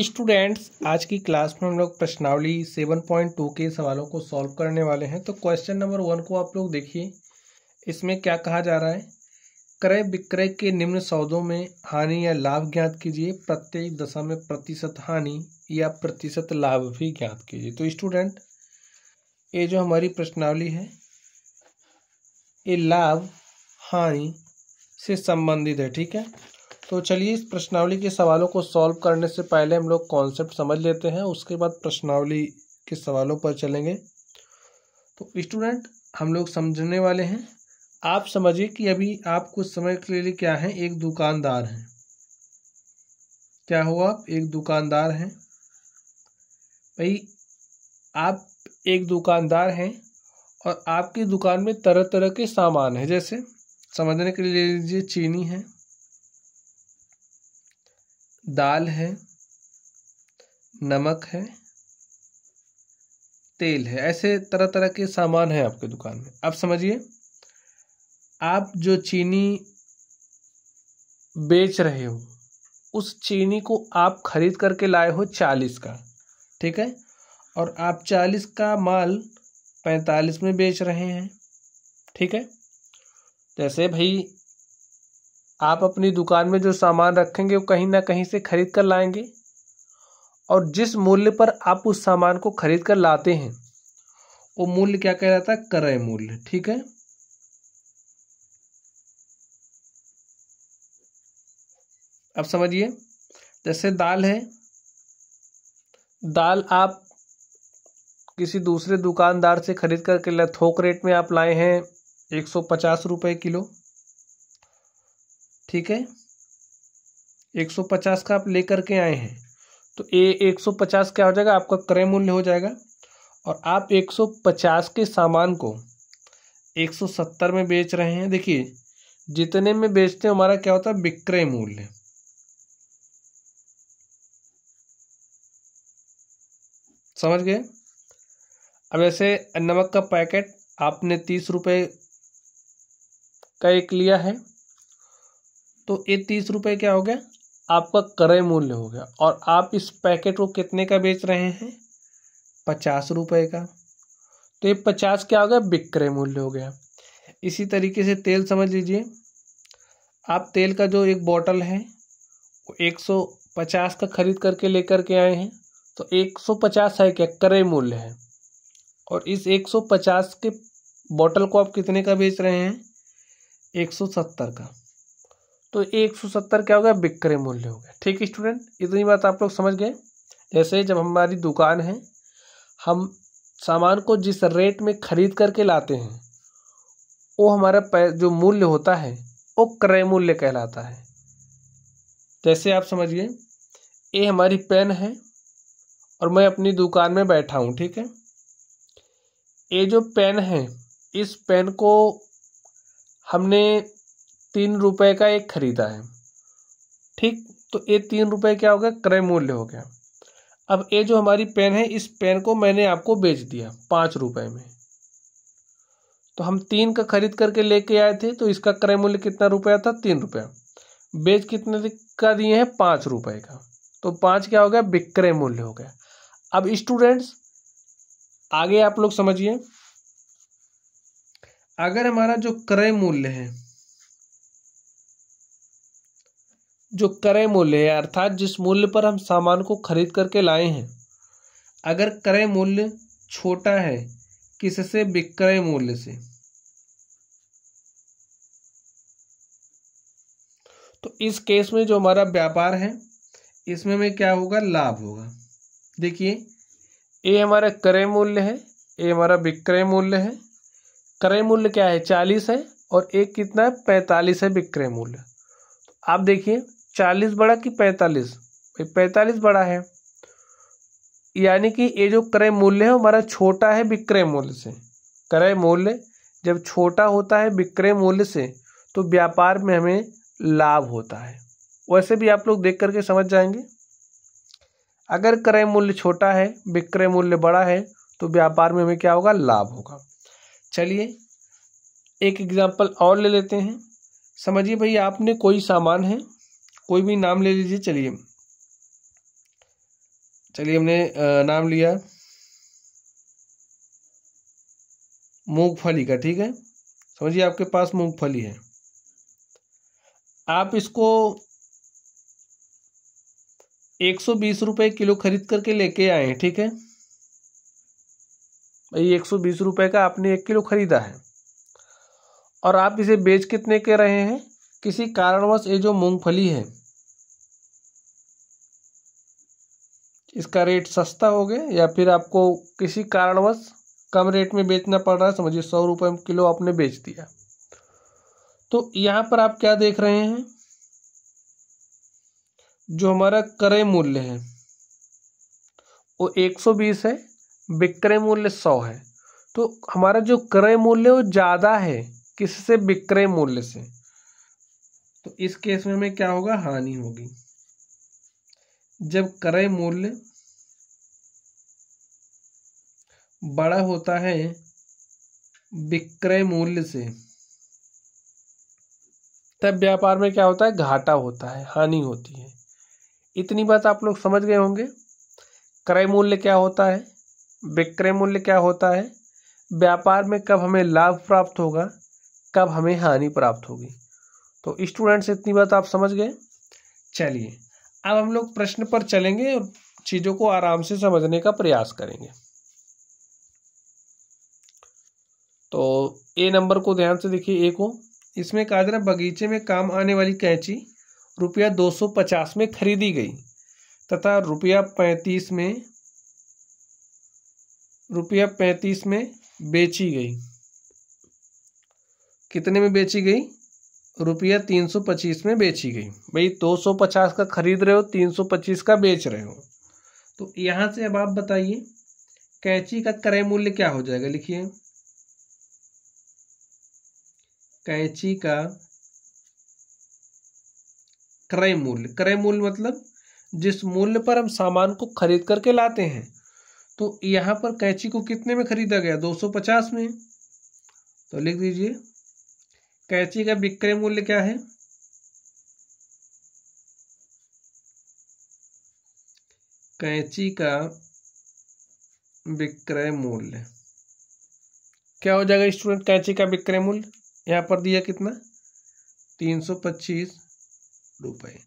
students आज की class में हम लोग प्रश्नावली 7.2 के सवालों को सॉल्व करने वाले हैं तो क्वेश्चन नंबर वन को आप लोग देखिए इसमें क्या कहा जा रहा है क्रय विक्रय के निम्न सौदों में हानि या लाभ ज्ञात कीजिए प्रत्येक दशा में प्रतिशत हानि या प्रतिशत लाभ भी ज्ञात कीजिए तो स्टूडेंट ये जो हमारी प्रश्नावली है ये लाभ हानि से संबंधित है ठीक है तो चलिए इस प्रश्नावली के सवालों को सॉल्व करने से पहले हम लोग कॉन्सेप्ट समझ लेते हैं उसके बाद प्रश्नावली के सवालों पर चलेंगे तो स्टूडेंट हम लोग समझने वाले हैं आप समझिए कि अभी आप कुछ समय के लिए क्या हैं एक दुकानदार हैं क्या हो आप एक दुकानदार हैं भाई आप एक दुकानदार हैं और आपकी दुकान में तरह तरह के सामान हैं जैसे समझने के लिए ले लीजिए चीनी है दाल है नमक है तेल है ऐसे तरह तरह के सामान हैं आपके दुकान में आप समझिए आप जो चीनी बेच रहे हो उस चीनी को आप खरीद करके लाए हो चालीस का ठीक है और आप चालीस का माल पैंतालीस में बेच रहे हैं ठीक है जैसे भाई आप अपनी दुकान में जो सामान रखेंगे वो कहीं ना कहीं से खरीद कर लाएंगे और जिस मूल्य पर आप उस सामान को खरीद कर लाते हैं वो मूल्य क्या कहलाता है क्रय मूल्य ठीक है अब समझिए जैसे दाल है दाल आप किसी दूसरे दुकानदार से खरीद करके थोक रेट में आप लाए हैं एक सौ पचास रुपये किलो ठीक है 150 का आप लेकर के आए हैं तो ए 150 क्या हो जाएगा आपका क्रय मूल्य हो जाएगा और आप 150 के सामान को 170 में बेच रहे हैं देखिए जितने में बेचते हैं हमारा क्या होता है विक्रय मूल्य समझ गए अब ऐसे नमक का पैकेट आपने तीस रुपये का एक लिया है तो ये तीस रुपये क्या हो गया आपका क्रय मूल्य हो गया और आप इस पैकेट को कितने का बेच रहे हैं पचास रुपये का तो ये पचास क्या हो गया विक्रय मूल्य हो गया इसी तरीके से तेल समझ लीजिए आप तेल का जो एक बॉटल है वो एक सौ पचास का खरीद करके लेकर के आए हैं तो एक सौ पचास है क्या क्रय मूल्य है और इस एक सौ पचास के बॉटल को आप कितने का बेच रहे हैं एक सौ सत्तर का तो 170 क्या हो गया विक्रय मूल्य हो गया ठीक है स्टूडेंट इतनी बात आप लोग समझ गए जैसे जब हमारी दुकान है हम सामान को जिस रेट में खरीद करके लाते हैं वो हमारा जो मूल्य होता है वो क्रय मूल्य कहलाता है जैसे आप समझिए ये हमारी पेन है और मैं अपनी दुकान में बैठा हूँ ठीक है ये जो पेन है इस पेन को हमने तीन रुपए का एक खरीदा है ठीक तो ये तीन रुपए क्या हो गया क्रय मूल्य हो गया अब ये जो हमारी पेन है इस पेन को मैंने आपको बेच दिया पाँच रुपए में तो हम तीन का खरीद करके लेके आए थे तो इसका क्रय मूल्य कितना रुपया था तीन रुपया बेच कितने का दिए हैं पाँच रुपए का तो पाँच क्या हो गया विक्रय मूल्य हो गया अब स्टूडेंट्स आगे आप लोग समझिए अगर हमारा जो क्रय मूल्य है जो क्रय मूल्य है अर्थात जिस मूल्य पर हम सामान को खरीद करके लाए हैं अगर क्रय मूल्य छोटा है किससे विक्रय मूल्य से तो इस केस में जो हमारा व्यापार है इसमें में क्या होगा लाभ होगा देखिए ए हमारा क्रय मूल्य है ए हमारा विक्रय मूल्य है क्रय मूल्य क्या है चालीस है और एक कितना है पैंतालीस है विक्रय मूल्य तो आप देखिए चालीस बड़ा कि पैंतालीस भाई पैंतालीस बड़ा है यानी कि ये जो क्रय मूल्य है हमारा छोटा है विक्रय मूल्य से क्रय मूल्य जब छोटा होता है विक्रय मूल्य से तो व्यापार में हमें लाभ होता है वैसे भी आप लोग देख करके समझ जाएंगे अगर क्रय मूल्य छोटा है विक्रय मूल्य बड़ा है तो व्यापार में हमें क्या होगा लाभ होगा चलिए एक एग्जाम्पल और ले लेते हैं समझिए भाई आपने कोई सामान है कोई भी नाम ले लीजिए चलिए चलिए हमने नाम लिया मूंगफली का ठीक है समझिए आपके पास मूंगफली है आप इसको एक सौ बीस रुपये किलो खरीद करके लेके आए हैं ठीक है भाई एक सौ बीस रुपये का आपने एक किलो खरीदा है और आप इसे बेच कितने के रहे हैं किसी कारणवश ये जो मूंगफली है इसका रेट सस्ता हो गया या फिर आपको किसी कारणवश कम रेट में बेचना पड़ रहा है समझिए सौ रुपये किलो आपने बेच दिया तो यहाँ पर आप क्या देख रहे हैं जो हमारा क्रय मूल्य है वो 120 है विक्रय मूल्य 100 है तो हमारा जो क्रय मूल्य वो ज़्यादा है किससे विक्रय मूल्य से तो इस केस में हमें क्या होगा हानि होगी जब क्रय मूल्य बड़ा होता है विक्रय मूल्य से तब व्यापार में क्या होता है घाटा होता है हानि होती है इतनी बात आप लोग समझ गए होंगे क्रय मूल्य क्या होता है विक्रय मूल्य क्या होता है व्यापार में कब हमें लाभ प्राप्त होगा कब हमें हानि प्राप्त होगी तो स्टूडेंट्स इतनी बात आप समझ गए चलिए अब हम लोग प्रश्न पर चलेंगे और चीज़ों को आराम से समझने का प्रयास करेंगे तो ए नंबर को ध्यान से देखिए ए को इसमें कहा जा रहा बगीचे में काम आने वाली कैंची रुपया दो सौ पचास में खरीदी गई तथा रुपया पैंतीस में रुपया पैंतीस में बेची गई कितने में बेची गई रुपये तीन सौ पच्चीस में बेची गई भाई दो सौ पचास का खरीद रहे हो तीन सौ पच्चीस का बेच रहे हो तो यहाँ से अब आप बताइए कैंची का क्रय मूल्य क्या हो जाएगा लिखिए कैंची का क्रय मूल्य क्रय मूल्य मतलब जिस मूल्य पर हम सामान को खरीद करके लाते हैं तो यहाँ पर कैंची को कितने में खरीदा गया 250 में तो लिख दीजिए कैची का विक्रय मूल्य क्या है कैची का विक्रय मूल्य क्या हो जाएगा स्टूडेंट कैंची का विक्रय मूल्य यहाँ पर दिया कितना तीन सौ पच्चीस रुपये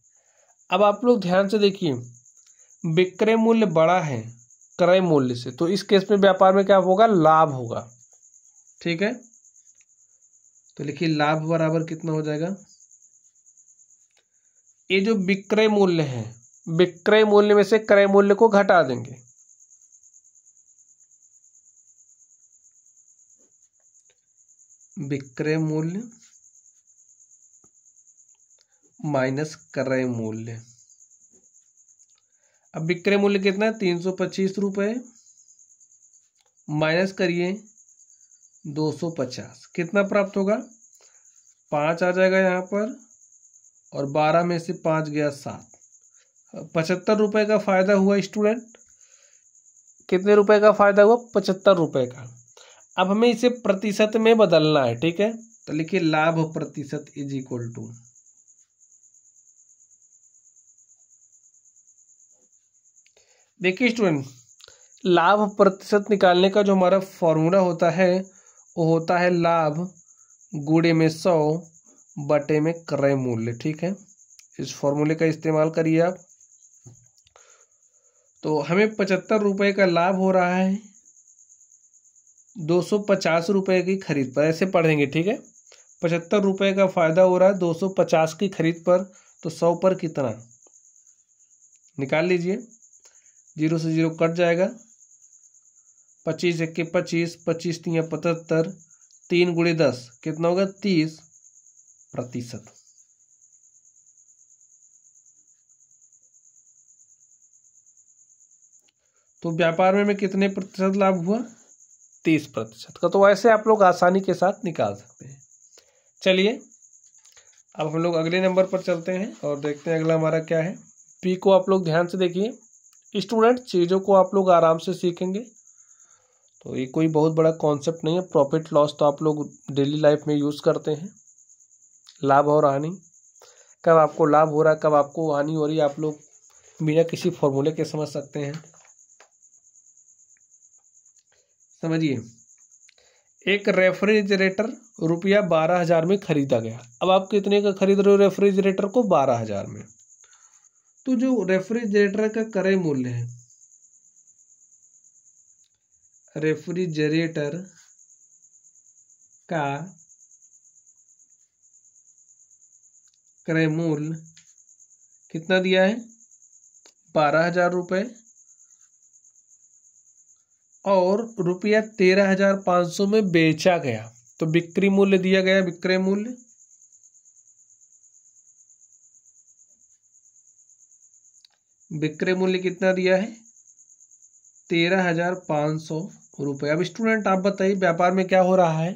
अब आप लोग ध्यान से देखिए विक्रय मूल्य बड़ा है क्रय मूल्य से तो इस केस में व्यापार में क्या होगा लाभ होगा ठीक है तो लिखिए लाभ बराबर कितना हो जाएगा ये जो विक्रय मूल्य है विक्रय मूल्य में से क्रय मूल्य को घटा देंगे विक्रय मूल्य माइनस क्रय मूल्य अब विक्रय मूल्य कितना है तीन सौ पच्चीस रुपये माइनस करिए दो सौ पचास कितना प्राप्त होगा पाँच आ जाएगा यहाँ पर और बारह में से पाँच गया सात पचहत्तर रुपये का फ़ायदा हुआ स्टूडेंट कितने रुपए का फ़ायदा हुआ पचहत्तर रुपये का अब हमें इसे प्रतिशत में बदलना है ठीक है तो लिखिए लाभ प्रतिशत इज इक्वल टू देखिए स्टूडेंट लाभ प्रतिशत निकालने का जो हमारा फॉर्मूला होता है होता है लाभ गुड़े में सौ बटे में क्रय मूल्य ठीक है इस फॉर्मूले का इस्तेमाल करिए आप तो हमें पचहत्तर रुपये का लाभ हो रहा है दो सौ पचास रुपये की खरीद पर ऐसे पढ़ेंगे ठीक है पचहत्तर रुपये का फ़ायदा हो रहा है दो सौ पचास की खरीद पर तो सौ पर कितना निकाल लीजिए जीरो से जीरो कट जाएगा पच्चीस इक्के पच्चीस पच्चीस तीन पचहत्तर तीन गुड़े दस कितना होगा तीस प्रतिशत तो व्यापार में मैं कितने प्रतिशत लाभ हुआ तीस प्रतिशत का तो ऐसे आप लोग आसानी के साथ निकाल सकते हैं चलिए अब हम लोग अगले नंबर पर चलते हैं और देखते हैं अगला हमारा क्या है पी को आप लोग ध्यान से देखिए स्टूडेंट चीज़ों को आप लोग आराम से सीखेंगे तो ये कोई बहुत बड़ा कॉन्सेप्ट नहीं है प्रॉफिट लॉस तो आप लोग डेली लाइफ में यूज़ करते हैं लाभ और हानि कब आपको लाभ हो रहा है कब आपको हानि हो रही है आप लोग बिना किसी फॉर्मूले के समझ सकते हैं समझिए एक रेफ्रिजरेटर रुपया बारह हज़ार में ख़रीदा गया अब आप कितने का खरीद रहे हो रेफ्रिजरेटर को बारह हज़ार में तो जो रेफ्रिजरेटर का क्रय मूल्य है रेफ्रिजरेटर का क्रयमूल कितना दिया है बारह हजार रुपये और रुपया तेरह हजार पाँच सौ में बेचा गया तो बिक्री मूल्य दिया गया विक्रय मूल्य विक्रय मूल्य कितना दिया है तेरह हजार पाँच सौ रुपये अब स्टूडेंट आप बताइए व्यापार में क्या हो रहा है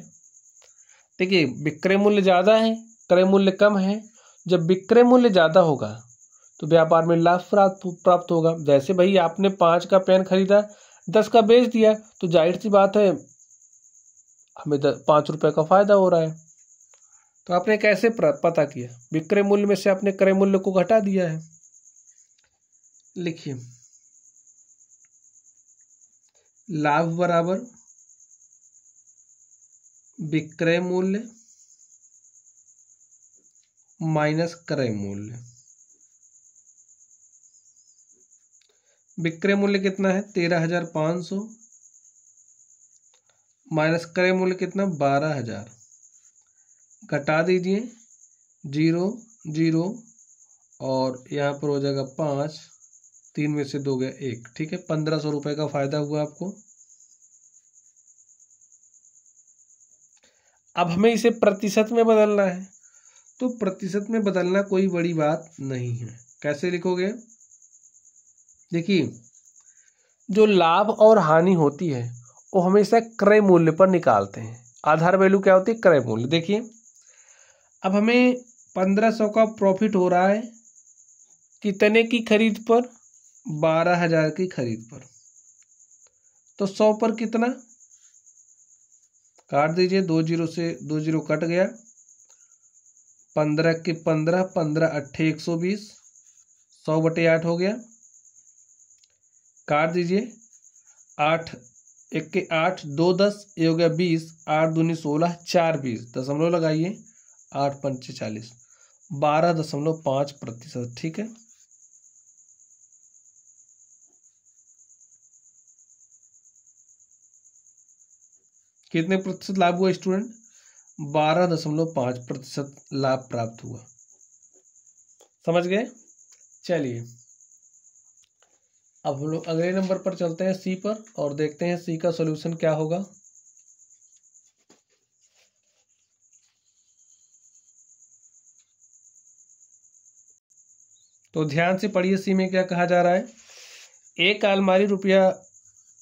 देखिए विक्रय मूल्य ज़्यादा है क्रय मूल्य कम है जब विक्रय मूल्य ज़्यादा होगा तो व्यापार में लाभ प्राप्त प्राप्त होगा जैसे भाई आपने पाँच का पेन खरीदा दस का बेच दिया तो जाहिर सी बात है हमें पाँच रुपये का फ़ायदा हो रहा है तो आपने कैसे पता किया विक्रय मूल्य में से आपने क्रय मूल्य को घटा दिया है लिखिए लाभ बराबर विक्रय मूल्य माइनस क्रय मूल्य विक्रय मूल्य कितना है तेरह हजार पांच सौ माइनस क्रय मूल्य कितना बारह हजार घटा दीजिए जीरो जीरो और यहां पर हो जाएगा पांच तीन में से दो गया एक ठीक है पंद्रह सौ रुपये का फ़ायदा हुआ आपको अब हमें इसे प्रतिशत में बदलना है तो प्रतिशत में बदलना कोई बड़ी बात नहीं है कैसे लिखोगे देखिए जो लाभ और हानि होती है वो हमेशा क्रय मूल्य पर निकालते हैं आधार वैल्यू क्या होती है क्रय मूल्य देखिए अब हमें पंद्रह सौ का प्रॉफिट हो रहा है कितने की खरीद पर बारह हजार की खरीद पर तो सौ पर कितना काट दीजिए दो जीरो से दो जीरो कट गया पंद्रह के पंद्रह पंद्रह अट्ठे एक सौ बीस सौ बटे आठ हो गया काट दीजिए आठ एक के आठ दो दस ये हो गया बीस आठ दूनी सोलह चार बीस दशमलव लगाइए आठ पंच चालीस बारह दशमलव पाँच प्रतिशत ठीक है कितने प्रतिशत लाभ हुआ स्टूडेंट बारह दशमलव पांच प्रतिशत लाभ प्राप्त हुआ समझ गए चलिए अब हम लोग अगले नंबर पर चलते हैं सी पर और देखते हैं सी का सॉल्यूशन क्या होगा तो ध्यान से पढ़िए सी में क्या कहा जा रहा है एक आलमारी रुपया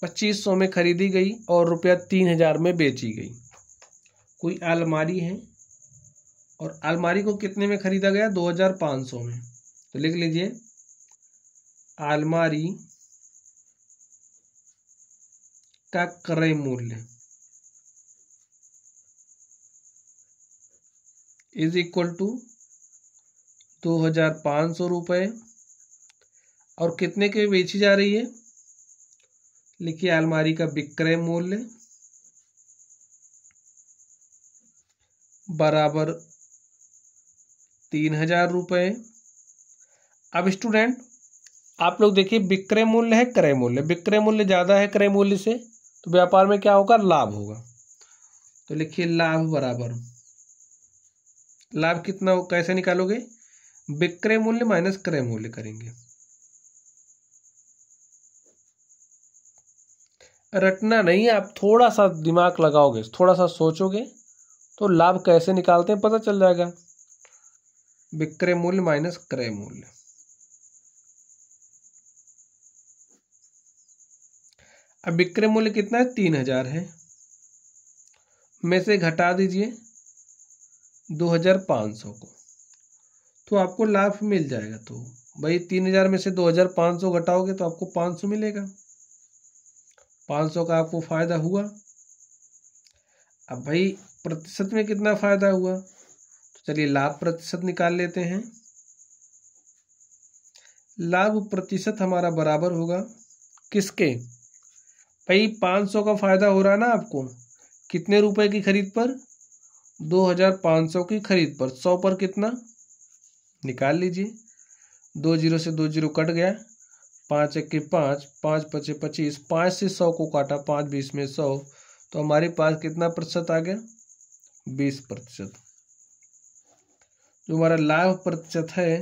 पच्चीस सौ में खरीदी गई और रुपया तीन हजार में बेची गई कोई अलमारी है और अलमारी को कितने में खरीदा गया दो हजार पाँच सौ में तो लिख लीजिए अलमारी का क्रय मूल्य इज इक्वल टू दो हजार पाँच सौ रुपये और कितने के बेची जा रही है लिखिए अलमारी का विक्रय मूल्य बराबर तीन हजार रुपये अब स्टूडेंट आप लोग देखिए विक्रय मूल्य है क्रय मूल्य विक्रय मूल्य ज़्यादा है क्रय मूल्य से तो व्यापार में क्या होगा लाभ होगा तो लिखिए लाभ बराबर लाभ कितना हो कैसे निकालोगे विक्रय मूल्य माइनस क्रय मूल्य करेंगे रटना नहीं है आप थोड़ा सा दिमाग लगाओगे थोड़ा सा सोचोगे तो लाभ कैसे निकालते हैं पता चल जाएगा विक्रय मूल्य माइनस क्रय मूल्य अब विक्रय मूल्य कितना है तीन हजार है में से घटा दीजिए दो हजार पांच सौ को तो आपको लाभ मिल जाएगा तो भाई तीन हजार में से दो हजार पांच सौ घटाओगे तो आपको पांच सौ मिलेगा पाँच सौ का आपको फ़ायदा हुआ अब भाई प्रतिशत में कितना फ़ायदा हुआ तो चलिए लाभ प्रतिशत निकाल लेते हैं लाभ प्रतिशत हमारा बराबर होगा किसके भाई पाँच सौ का फ़ायदा हो रहा है ना आपको कितने रुपए की खरीद पर दो हज़ार पाँच सौ की खरीद पर सौ पर कितना निकाल लीजिए दो जीरो से दो जीरो कट गया पाँच एक के पाँच पाँच पचे पच्चीस पाँच से सौ को काटा पाँच बीस में सौ तो हमारे पास कितना प्रतिशत आ गया बीस प्रतिशत जो हमारा लाभ प्रतिशत है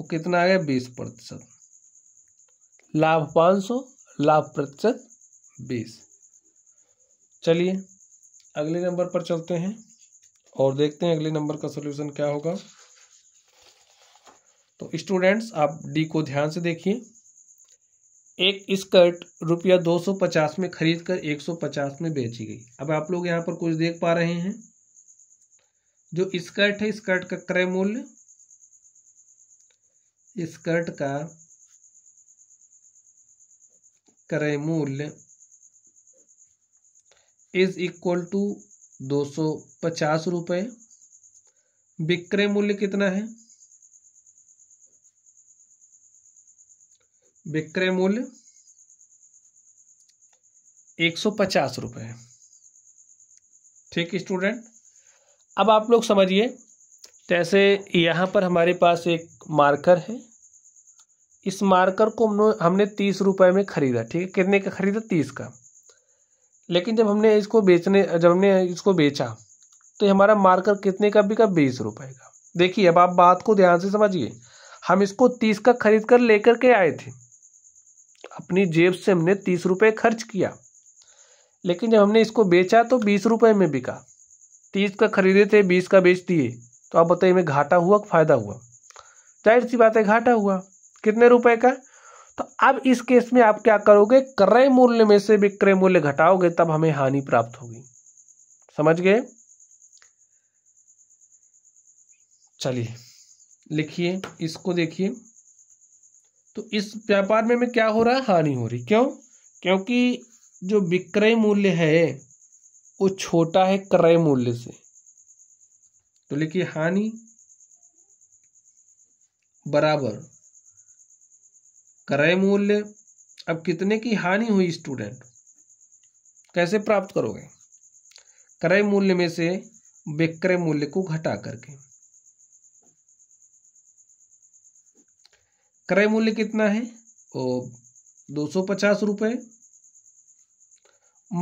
वो कितना आ गया बीस प्रतिशत लाभ पाँच सौ लाभ प्रतिशत बीस चलिए अगले नंबर पर चलते हैं और देखते हैं अगले नंबर का सोल्यूशन क्या होगा तो स्टूडेंट्स आप डी को ध्यान से देखिए एक स्कर्ट रुपया 250 में खरीद कर 150 में बेची गई अब आप लोग यहाँ पर कुछ देख पा रहे हैं जो स्कर्ट है स्कर्ट का क्रय मूल्य स्कर्ट का क्रय मूल्य इज इक्वल टू दो सौ पचास रुपये विक्रय मूल्य कितना है विक्रय मूल्य एक सौ पचास रुपये ठीक स्टूडेंट अब आप लोग समझिए जैसे यहाँ पर हमारे पास एक मार्कर है इस मार्कर को हमने हमने तीस रुपये में ख़रीदा ठीक है कितने का ख़रीदा तीस का लेकिन जब हमने इसको बेचने जब हमने इसको बेचा तो हमारा मार्कर कितने का बिका बीस रुपये का देखिए अब आप बात को ध्यान से समझिए हम इसको तीस का खरीद कर लेकर के आए थे अपनी जेब से हमने तीस रुपये खर्च किया लेकिन जब हमने इसको बेचा तो बीस रुपये में बिका तीस का खरीदे थे बीस का बेच दिए तो आप बताइए में घाटा हुआ फायदा हुआ जाहिर सी बात है घाटा हुआ कितने रुपए का तो अब इस केस में आप क्या करोगे क्रय मूल्य में से विक्रय मूल्य घटाओगे तब हमें हानि प्राप्त होगी समझ गए चलिए लिखिए इसको देखिए तो इस व्यापार में हमें क्या हो रहा है हानि हो रही क्यों क्योंकि जो विक्रय मूल्य है वो छोटा है क्रय मूल्य से तो लेकिन हानि बराबर क्रय मूल्य अब कितने की हानि हुई स्टूडेंट कैसे प्राप्त करोगे क्रय मूल्य में से विक्रय मूल्य को घटा करके क्रय मूल्य कितना है ओ दो सौ पचास रुपये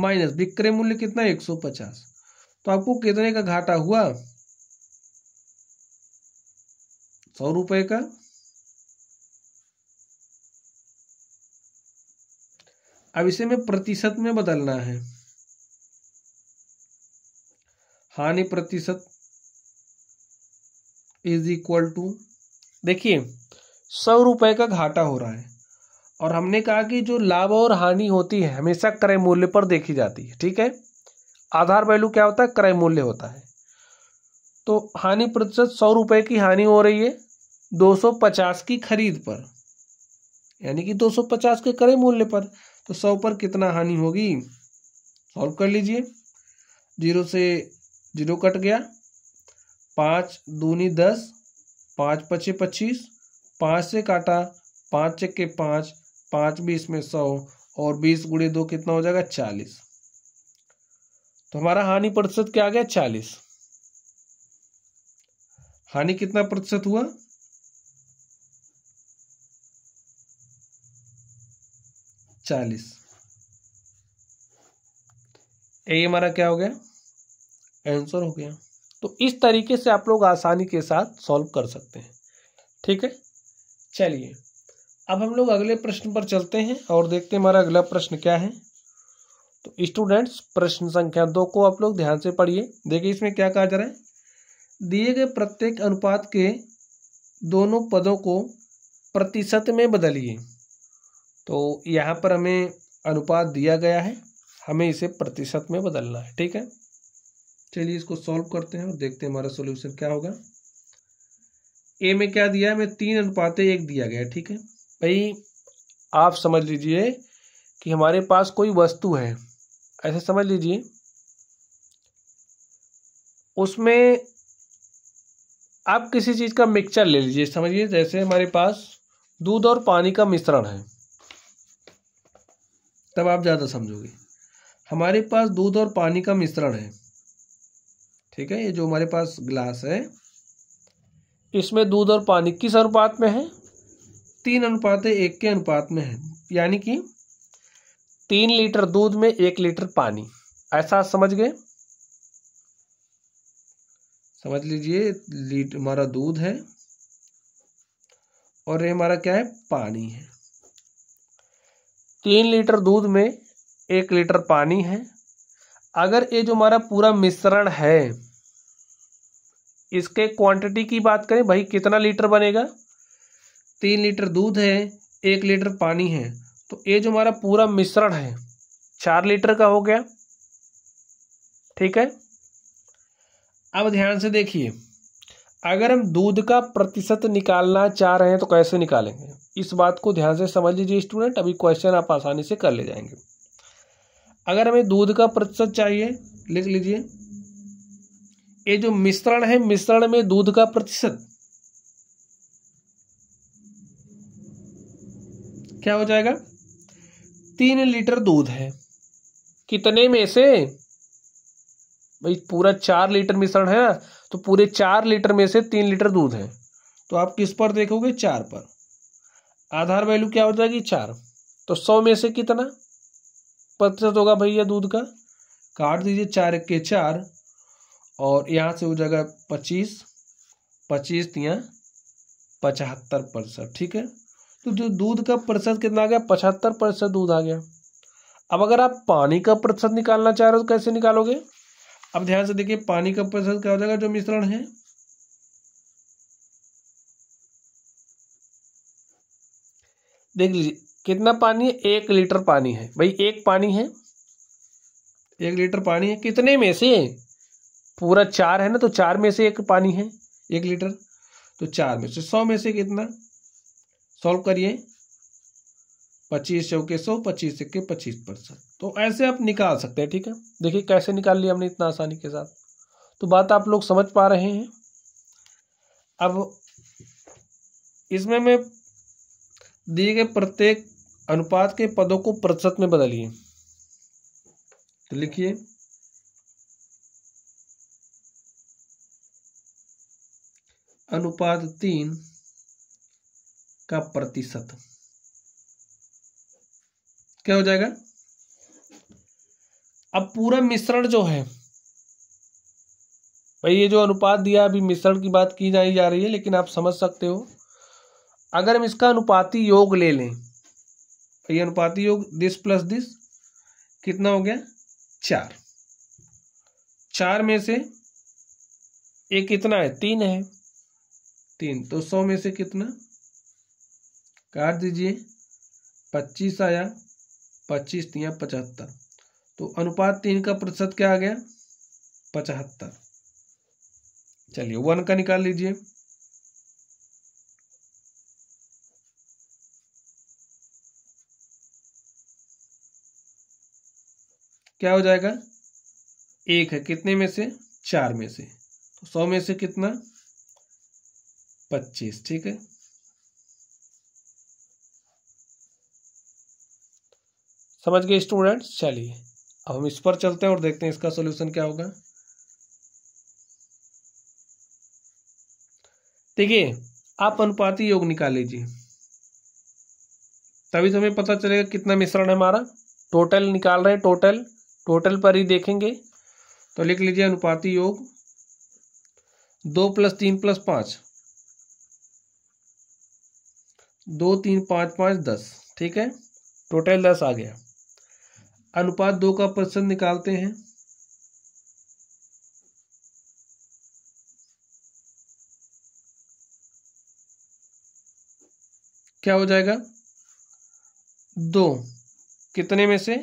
माइनस विक्रय मूल्य कितना एक सौ पचास तो आपको कितने का घाटा हुआ सौ रुपये का अब इसे में प्रतिशत में बदलना है हानि प्रतिशत इज इक्वल टू देखिए सौ रुपये का घाटा हो रहा है और हमने कहा कि जो लाभ और हानि होती है हमेशा क्रय मूल्य पर देखी जाती है ठीक है आधार वैल्यू क्या होता है क्रय मूल्य होता है तो हानि प्रतिशत सौ रुपये की हानि हो रही है दो सौ पचास की खरीद पर यानी कि दो सौ पचास के क्रय मूल्य पर तो सौ पर कितना हानि होगी सॉल्व कर लीजिए जीरो से जीरो कट गया पाँच दूनी दस पाँच पच्चीस पच्चीस पाँच से काटा पाँच के पाँच पाँच बीस में सौ और बीस गुड़े दो कितना हो जाएगा चालीस तो हमारा हानि प्रतिशत क्या आ गया चालीस हानि कितना प्रतिशत हुआ चालीस ये हमारा क्या हो गया आंसर हो गया तो इस तरीके से आप लोग आसानी के साथ सॉल्व कर सकते हैं ठीक है चलिए अब हम लोग अगले प्रश्न पर चलते हैं और देखते हैं हमारा अगला प्रश्न क्या है तो स्टूडेंट्स प्रश्न संख्या दो को आप लोग ध्यान से पढ़िए देखिए इसमें क्या कहा जा रहा है दिए गए प्रत्येक अनुपात के दोनों पदों को प्रतिशत में बदलिए तो यहाँ पर हमें अनुपात दिया गया है हमें इसे प्रतिशत में बदलना है ठीक है चलिए इसको सॉल्व करते हैं और देखते हैं हमारा सोल्यूशन क्या होगा ए में क्या दिया है हमें तीन अनुपात एक दिया गया ठीक है भाई आप समझ लीजिए कि हमारे पास कोई वस्तु है ऐसे समझ लीजिए उसमें आप किसी चीज़ का मिक्सचर ले लीजिए समझिए जैसे हमारे पास दूध और पानी का मिश्रण है तब आप ज़्यादा समझोगे हमारे पास दूध और पानी का मिश्रण है ठीक है ये जो हमारे पास ग्लास है इसमें दूध और पानी किस अनुपात में है तीन अनुपात एक के अनुपात में है यानी कि तीन लीटर दूध में एक लीटर पानी ऐसा समझ गए समझ लीजिए लीट हमारा दूध है और ये हमारा क्या है पानी है तीन लीटर दूध में एक लीटर पानी है अगर ये जो हमारा पूरा मिश्रण है इसके क्वांटिटी की बात करें भाई कितना लीटर बनेगा तीन लीटर दूध है एक लीटर पानी है तो ये जो हमारा पूरा मिश्रण है चार लीटर का हो गया ठीक है अब ध्यान से देखिए अगर हम दूध का प्रतिशत निकालना चाह रहे हैं तो कैसे निकालेंगे इस बात को ध्यान से समझ लीजिए स्टूडेंट अभी क्वेश्चन आप आसानी से कर ले जाएंगे अगर हमें दूध का प्रतिशत चाहिए लिख लीजिए ये जो मिश्रण है मिश्रण में दूध का प्रतिशत क्या हो जाएगा तीन लीटर दूध है कितने में से भाई पूरा चार लीटर मिश्रण है ना तो पूरे चार लीटर में से तीन लीटर दूध है तो आप किस पर देखोगे चार पर आधार वैल्यू क्या हो जाएगी चार तो सौ में से कितना प्रतिशत होगा भैया दूध का काट दीजिए चार के चार और यहाँ से हो जाएगा पच्चीस पच्चीस तिया पचहत्तर प्रतिशत ठीक है तो जो दूध का प्रतिशत कितना आ गया पचहत्तर प्रतिशत दूध आ गया अब अगर आप पानी का प्रतिशत निकालना चाह रहे हो तो कैसे निकालोगे अब ध्यान से देखिए पानी का प्रतिशत क्या हो जाएगा जो मिश्रण है देख लीजिए कितना पानी है एक लीटर पानी है भाई एक पानी है एक लीटर पानी है कितने में से पूरा चार है ना तो चार में से एक पानी है एक लीटर तो चार में से सौ में से कितना सॉल्व करिए पच्चीस चौके सौ पच्चीस इक्के पच्चीस परसेंट तो ऐसे आप निकाल सकते हैं ठीक है देखिए कैसे निकाल लिया हमने इतना आसानी के साथ तो बात आप लोग समझ पा रहे हैं अब इसमें मैं दिए गए प्रत्येक अनुपात के पदों को प्रतिशत में बदलिए तो लिखिए अनुपात तीन का प्रतिशत क्या हो जाएगा अब पूरा मिश्रण जो है भाई ये जो अनुपात दिया अभी मिश्रण की बात की जाई जा रही है लेकिन आप समझ सकते हो अगर हम इसका अनुपाती योग ले लें ये अनुपाती योग दिस प्लस दिस कितना हो गया चार चार में से एक कितना है तीन है तीन तो सौ में से कितना काट दीजिए पच्चीस आया पच्चीस तिया पचहत्तर तो अनुपात तीन का प्रतिशत क्या आ गया पचहत्तर चलिए वन का निकाल लीजिए क्या हो जाएगा एक है कितने में से चार में से तो सौ में से कितना पच्चीस ठीक है समझ गए स्टूडेंट चलिए अब हम इस पर चलते हैं और देखते हैं इसका सोल्यूशन क्या होगा देखिए आप अनुपाती योग निकाल लीजिए तभी तो हमें पता चलेगा कितना मिश्रण है हमारा टोटल निकाल रहे हैं टोटल टोटल पर ही देखेंगे तो लिख लीजिए अनुपाती योग दो प्लस तीन प्लस पांच दो तीन पाँच पाँच दस ठीक है टोटल दस आ गया अनुपात दो का प्रतिशत निकालते हैं क्या हो जाएगा दो कितने में से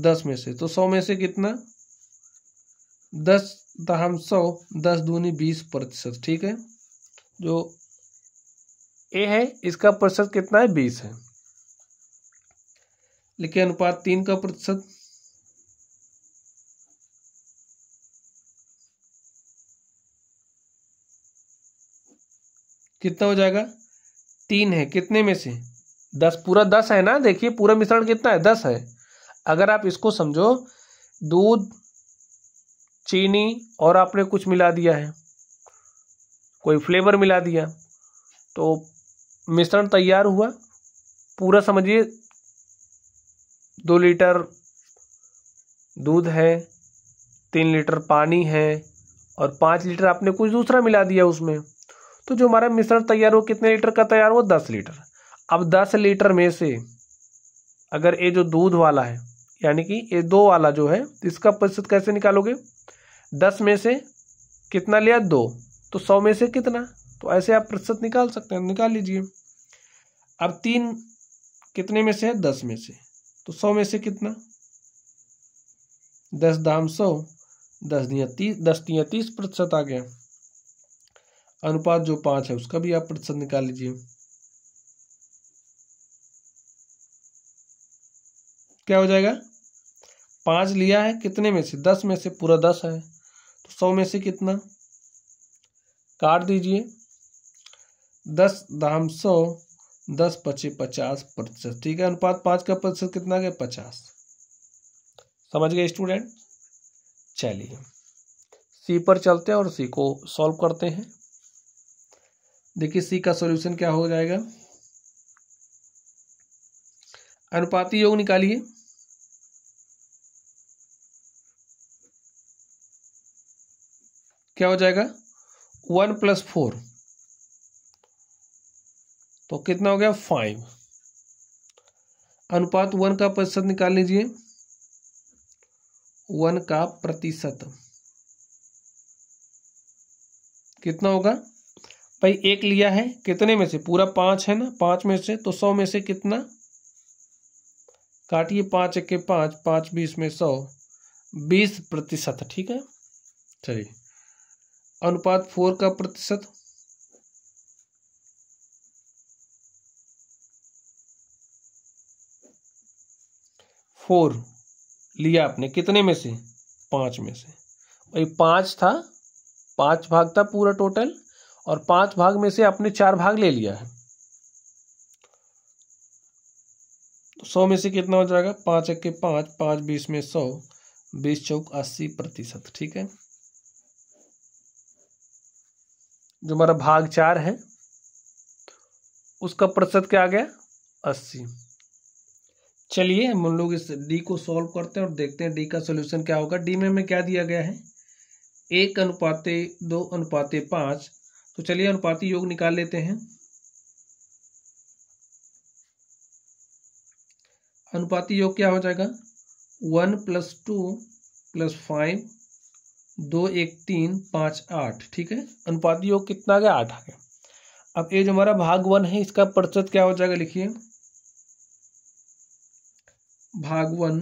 दस में से तो सौ में से कितना दस दहम सौ दस दूनी बीस प्रतिशत ठीक है जो ए है इसका प्रतिशत कितना है बीस है लिखिए अनुपात तीन का प्रतिशत कितना हो जाएगा तीन है कितने में से दस पूरा दस है ना देखिए पूरा मिश्रण कितना है दस है अगर आप इसको समझो दूध चीनी और आपने कुछ मिला दिया है कोई फ्लेवर मिला दिया तो मिश्रण तैयार हुआ पूरा समझिए दो लीटर दूध है तीन लीटर पानी है और पाँच लीटर आपने कुछ दूसरा मिला दिया उसमें तो जो हमारा मिश्रण तैयार हो कितने लीटर का तैयार हुआ दस लीटर अब दस लीटर में से अगर ये जो दूध वाला है यानी कि ये दो वाला जो है इसका प्रतिशत कैसे निकालोगे दस में से कितना लिया दो तो सौ में से कितना तो ऐसे आप प्रतिशत निकाल सकते हैं निकाल लीजिए अब तीन कितने में से है दस में से तो सौ में से कितना दस दाम सौ दस दिया तीस दस दिया तीस प्रतिशत आ गया अनुपात जो पांच है उसका भी आप प्रतिशत निकाल लीजिए क्या हो जाएगा पांच लिया है कितने में से दस में से पूरा दस है तो सौ में से कितना काट दीजिए दस दाम सौ दस पच्चीस पचास प्रतिशत ठीक है अनुपात पाँच का प्रतिशत कितना गया पचास समझ गए स्टूडेंट चलिए सी पर चलते हैं और सी को सॉल्व करते हैं देखिए सी का सॉल्यूशन क्या हो जाएगा अनुपाती योग निकालिए क्या हो जाएगा वन प्लस फोर तो कितना हो गया फाइव अनुपात वन का प्रतिशत निकाल लीजिए वन का प्रतिशत कितना होगा भाई एक लिया है कितने में से पूरा पांच है ना पांच में से तो सौ में से कितना काटिए पांच एक पांच पांच बीस में सौ बीस प्रतिशत ठीक है चलिए अनुपात फोर का प्रतिशत फोर लिया आपने कितने में से पाँच में से भाई पाँच था पाँच भाग था पूरा टोटल और पाँच भाग में से आपने चार भाग ले लिया है तो सौ में से कितना हो जाएगा पाँच के पाँच पाँच बीस में सौ बीस चौक अस्सी प्रतिशत ठीक है जो हमारा भाग चार है उसका प्रतिशत क्या आ गया अस्सी चलिए हम लोग इस डी को सॉल्व करते हैं और देखते हैं डी का सोल्यूशन क्या होगा डी में हमें क्या दिया गया है एक अनुपाते दो अनुपाते पाँच तो चलिए अनुपाती योग निकाल लेते हैं अनुपाती योग क्या हो जाएगा one plus two plus five दो एक तीन पाँच आठ ठीक है अनुपाती योग कितना आ गया आठ आ गया अब ये जो हमारा भाग वन है इसका प्रतिशत क्या हो जाएगा लिखिए भागवन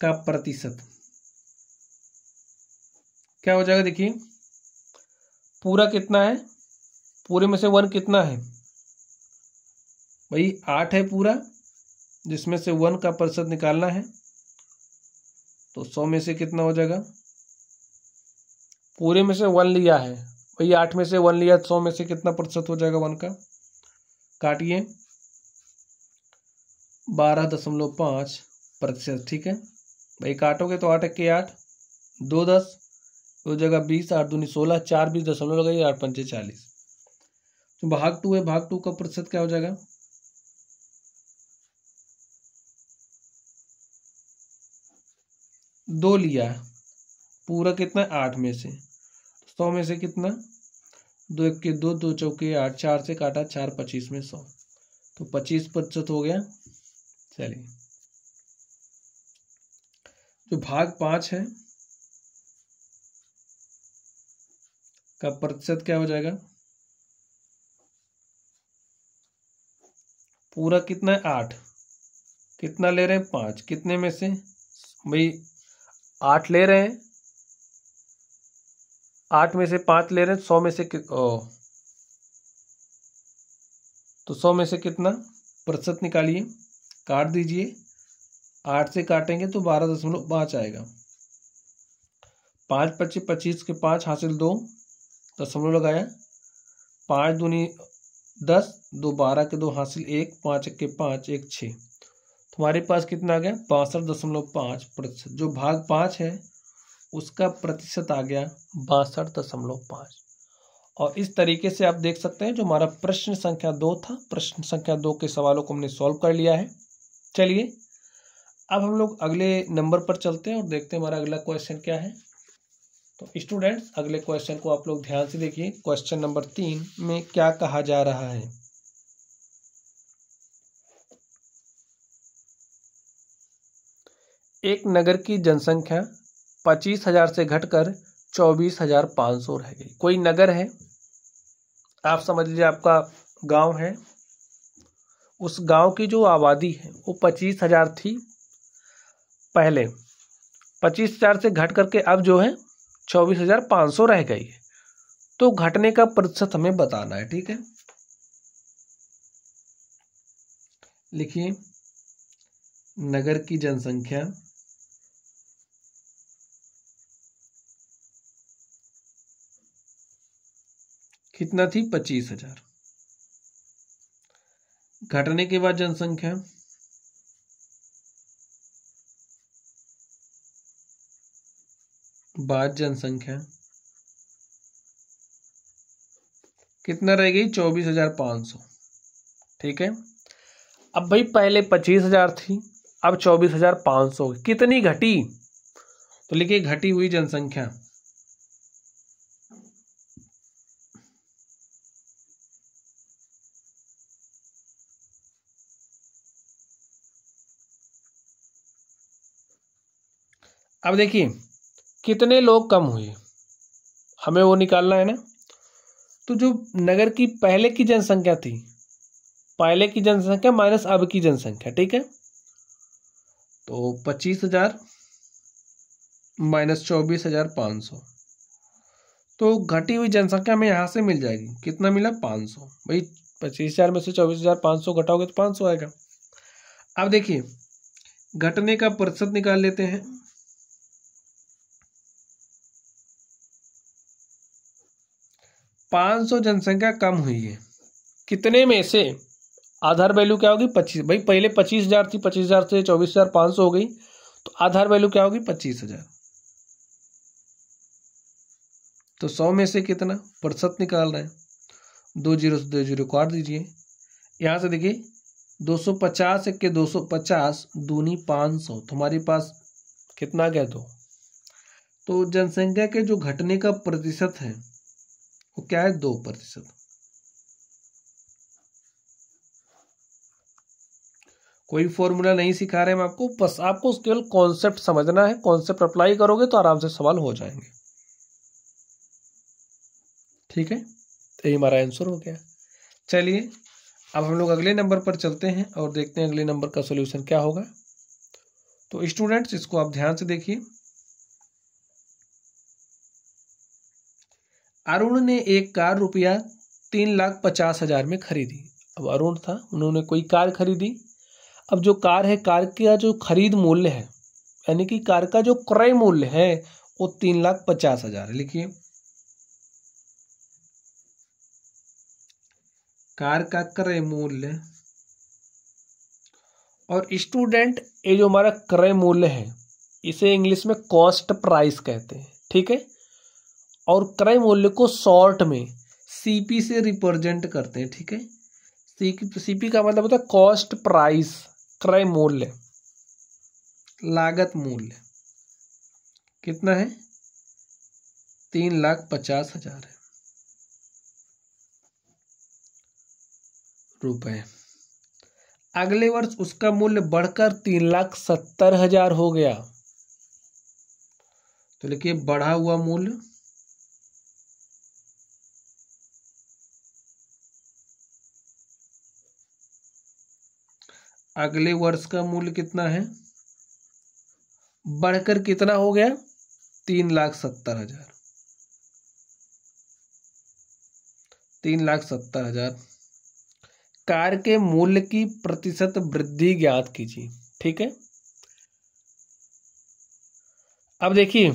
का प्रतिशत क्या हो जाएगा देखिए पूरा कितना है पूरे में से वन कितना है भाई आठ है पूरा जिसमें से वन का प्रतिशत निकालना है तो सौ में से कितना हो जाएगा पूरे में से वन लिया है भाई आठ में से वन लिया सौ में से कितना प्रतिशत हो जाएगा वन का काटिए बारह दशमलव पाँच प्रतिशत ठीक है भाई काटोगे तो आठ इक्के आठ दो दस दो जगह बीस आठ दूनी सोलह चार बीस दशमलव लगाइए आठ पंचे चालीस तो भाग टू है भाग टू का प्रतिशत क्या हो जाएगा दो लिया पूरा कितना आठ में से सौ में से कितना दो इक्के दो दो चौके आठ चार से काटा चार पच्चीस में सौ तो पच्चीस प्रतिशत हो गया चलिए जो भाग पांच है का प्रतिशत क्या हो जाएगा पूरा कितना है आठ कितना ले रहे हैं पांच कितने में से भाई आठ ले रहे हैं आठ में से पांच ले रहे हैं सौ में से कित ओ तो सौ में से कितना प्रतिशत निकालिए काट दीजिए आठ से काटेंगे तो बारह दशमलव पाँच आएगा पाँच पच्चीस पच्चीस के पाँच हासिल दो दशमलव लगाया पाँच दूनी दस दो बारह के दो हासिल एक पाँच के पाँच एक छः तुम्हारे पास कितना आ गया बासठ दशमलव पाँच प्रतिशत जो भाग पाँच है उसका प्रतिशत आ गया बासठ दशमलव पाँच और इस तरीके से आप देख सकते हैं जो हमारा प्रश्न संख्या दो था प्रश्न संख्या दो के सवालों को हमने सॉल्व कर लिया है चलिए अब हम लोग अगले नंबर पर चलते हैं और देखते हैं हमारा अगला क्वेश्चन क्या है तो स्टूडेंट्स अगले क्वेश्चन को आप लोग ध्यान से देखिए क्वेश्चन नंबर तीन में क्या कहा जा रहा है एक नगर की जनसंख्या पच्चीस हजार से घटकर चौबीस हजार पांच सौ रह गई कोई नगर है आप समझ लीजिए आपका गांव है उस गांव की जो आबादी है वो पच्चीस हज़ार थी पहले पच्चीस हज़ार से घट करके अब जो है चौबीस हज़ार पाँच सौ रह गई है तो घटने का प्रतिशत हमें बताना है ठीक है लिखिए नगर की जनसंख्या कितना थी पच्चीस हज़ार घटने के बाद जनसंख्या बाद जनसंख्या कितना रह गई चौबीस हजार पांच सौ ठीक है अब भाई पहले पच्चीस हजार थी अब चौबीस हजार पांच सौ कितनी घटी तो लिखिए घटी हुई जनसंख्या अब देखिए कितने लोग कम हुए हमें वो निकालना है ना तो जो नगर की पहले की जनसंख्या थी पहले की जनसंख्या माइनस अब की जनसंख्या ठीक है तो पच्चीस हजार माइनस चौबीस हजार पाँच सौ तो घटी हुई जनसंख्या हमें यहाँ से मिल जाएगी कितना मिला पाँच सौ भाई पच्चीस हजार में से चौबीस हजार पाँच सौ घटाओगे तो पाँच सौ आएगा अब देखिए घटने का प्रतिशत निकाल लेते हैं 500 जनसंख्या कम हुई है कितने में से आधार वैल्यू क्या होगी पच्चीस भाई पहले पच्चीस हज़ार थी पच्चीस हज़ार से चौबीस हज़ार सौ हो गई तो आधार वैल्यू क्या होगी पच्चीस हज़ार तो सौ में से कितना प्रतिशत निकाल रहे हैं दो जीरो से दो जीरो को काट दीजिए यहाँ से देखिए दो सौ पचास के दो सौ पचास दूनी पाँच सौ तुम्हारे तो पास कितना गया दो तो जनसंख्या के जो घटने का प्रतिशत है वो क्या है दो प्रतिशत कोई फॉर्मूला नहीं सिखा रहे हम आपको बस आपको केवल कॉन्सेप्ट समझना है कॉन्सेप्ट अप्लाई करोगे तो आराम से सवाल हो जाएंगे ठीक है तो यही हमारा आंसर हो गया चलिए अब हम लोग अगले नंबर पर चलते हैं और देखते हैं अगले नंबर का सोल्यूशन क्या होगा तो स्टूडेंट्स इसको आप ध्यान से देखिए अरुण ने एक कार रुपया तीन लाख पचास हज़ार में खरीदी अब अरुण था उन्होंने कोई कार खरीदी अब जो कार है कार का जो खरीद मूल्य है यानी कि कार का जो क्रय मूल्य है वो तीन लाख पचास हज़ार है लिखिए कार का क्रय मूल्य और स्टूडेंट ये जो हमारा क्रय मूल्य है इसे इंग्लिश में कॉस्ट प्राइस कहते हैं ठीक है और क्रय मूल्य को शॉर्ट में सीपी से रिप्रेजेंट करते हैं ठीक है सीपी का मतलब होता है कॉस्ट प्राइस क्रय मूल्य लागत मूल्य कितना है तीन लाख पचास हजार है रुपए अगले वर्ष उसका मूल्य बढ़कर तीन लाख सत्तर हजार हो गया तो लिखिए बढ़ा हुआ मूल्य अगले वर्ष का मूल्य कितना है बढ़कर कितना हो गया तीन लाख सत्तर हजार तीन लाख सत्तर हजार कार के मूल्य की प्रतिशत वृद्धि ज्ञात कीजिए ठीक है अब देखिए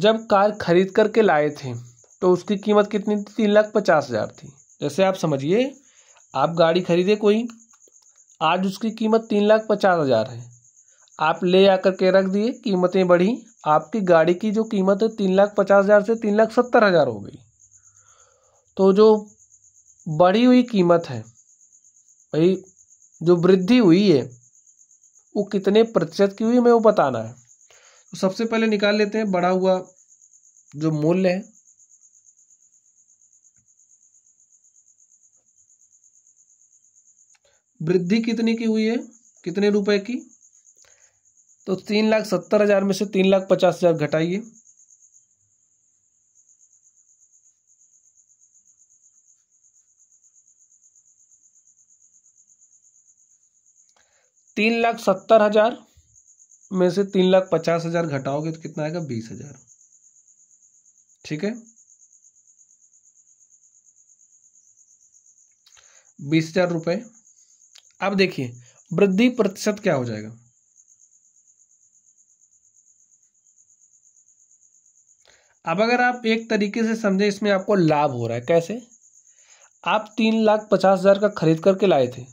जब कार खरीद करके लाए थे तो उसकी कीमत कितनी थी तीन लाख पचास हजार थी जैसे आप समझिए आप गाड़ी खरीदे कोई आज उसकी कीमत तीन लाख पचास हज़ार है आप ले आकर के रख दिए कीमतें बढ़ी आपकी गाड़ी की जो कीमत है तीन लाख पचास हज़ार से तीन लाख सत्तर हज़ार हो गई तो जो बढ़ी हुई कीमत है भाई जो वृद्धि हुई है वो कितने प्रतिशत की हुई हमें वो बताना है तो सबसे पहले निकाल लेते हैं बढ़ा हुआ जो मूल्य है वृद्धि कितनी की हुई है कितने रुपए की तो तीन लाख सत्तर हजार में से तीन लाख पचास हजार घटाइए तीन लाख सत्तर हजार में से तीन लाख पचास हजार घटाओगे तो कितना आएगा बीस हजार ठीक है बीस हजार रुपये अब देखिए वृद्धि प्रतिशत क्या हो जाएगा अब अगर आप एक तरीके से समझे इसमें आपको लाभ हो रहा है कैसे आप तीन लाख पचास हज़ार का खरीद करके लाए थे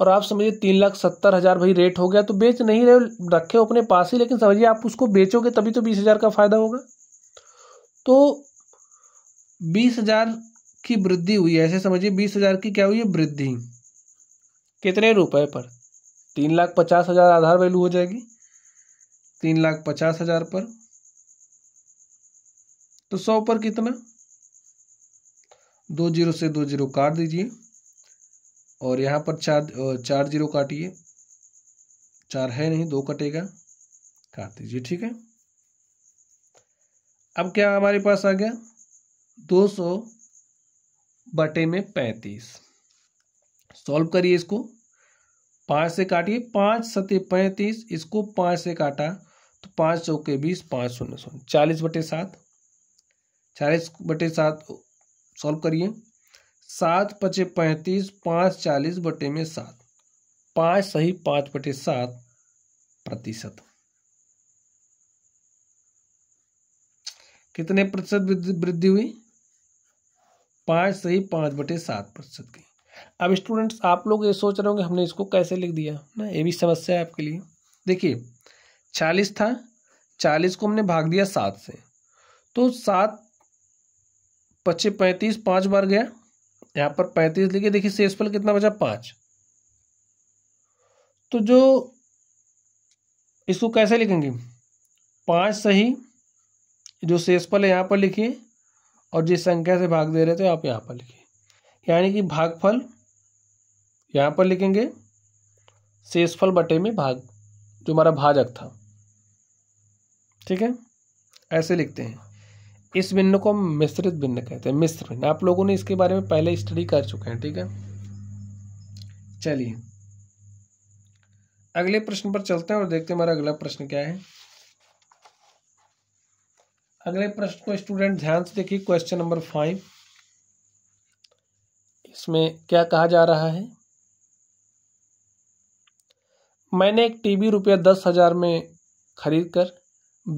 और आप समझिए तीन लाख सत्तर हज़ार भाई रेट हो गया तो बेच नहीं रहे रखे हो अपने पास ही लेकिन समझिए आप उसको बेचोगे तभी तो बीस हज़ार का फ़ायदा होगा तो बीस हज़ार की वृद्धि हुई ऐसे समझिए बीस हज़ार की क्या हुई है वृद्धि कितने रुपए पर तीन लाख पचास हज़ार आधार वैल्यू हो जाएगी तीन लाख पचास हज़ार पर तो सौ पर कितना दो जीरो से दो जीरो काट दीजिए और यहाँ पर चार चार जीरो काटिए चार है नहीं दो कटेगा काट दीजिए ठीक है अब क्या हमारे पास आ गया दो सौ बटे में पैंतीस सॉल्व करिए इसको पाँच से काटिए पाँच सत्य पैंतीस इसको पाँच से काटा तो पाँच चौके बीस पाँच शून्य शून्य चालीस बटे सात चालीस बटे सात सॉल्व करिए सात पचे पैंतीस पाँच चालीस बटे में सात पाँच सही पाँच बटे सात प्रतिशत कितने प्रतिशत वृद्धि हुई पाँच सही पाँच बटे सात प्रतिशत की अब स्टूडेंट्स आप लोग ये सोच रहे होंगे हमने इसको कैसे लिख दिया ना ये भी समस्या है आपके लिए देखिए चालीस था चालीस को हमने भाग दिया सात से तो सात पच्चीस पैंतीस पाँच बार गया यहाँ पर पैंतीस लिखे देखिए शेषफल कितना बचा पाँच तो जो इसको कैसे लिखेंगे पाँच सही जो शेषफल है यहाँ पर लिखिए और जिस संख्या से भाग दे रहे थे आप यहाँ पर लिखिए यानी कि भागफल यहाँ पर लिखेंगे शेषफल बटे में भाग जो हमारा भाजक था ठीक है ऐसे लिखते हैं इस भिन्न को हम मिश्रित भिन्न कहते हैं मिश्र भिन्न आप लोगों ने इसके बारे में पहले स्टडी कर चुके हैं ठीक है चलिए अगले प्रश्न पर चलते हैं और देखते हैं हमारा अगला प्रश्न क्या है अगले प्रश्न को स्टूडेंट ध्यान से देखिए क्वेश्चन नंबर फाइव इसमें क्या कहा जा रहा है मैंने एक टीवी रुपया दस हजार में खरीद कर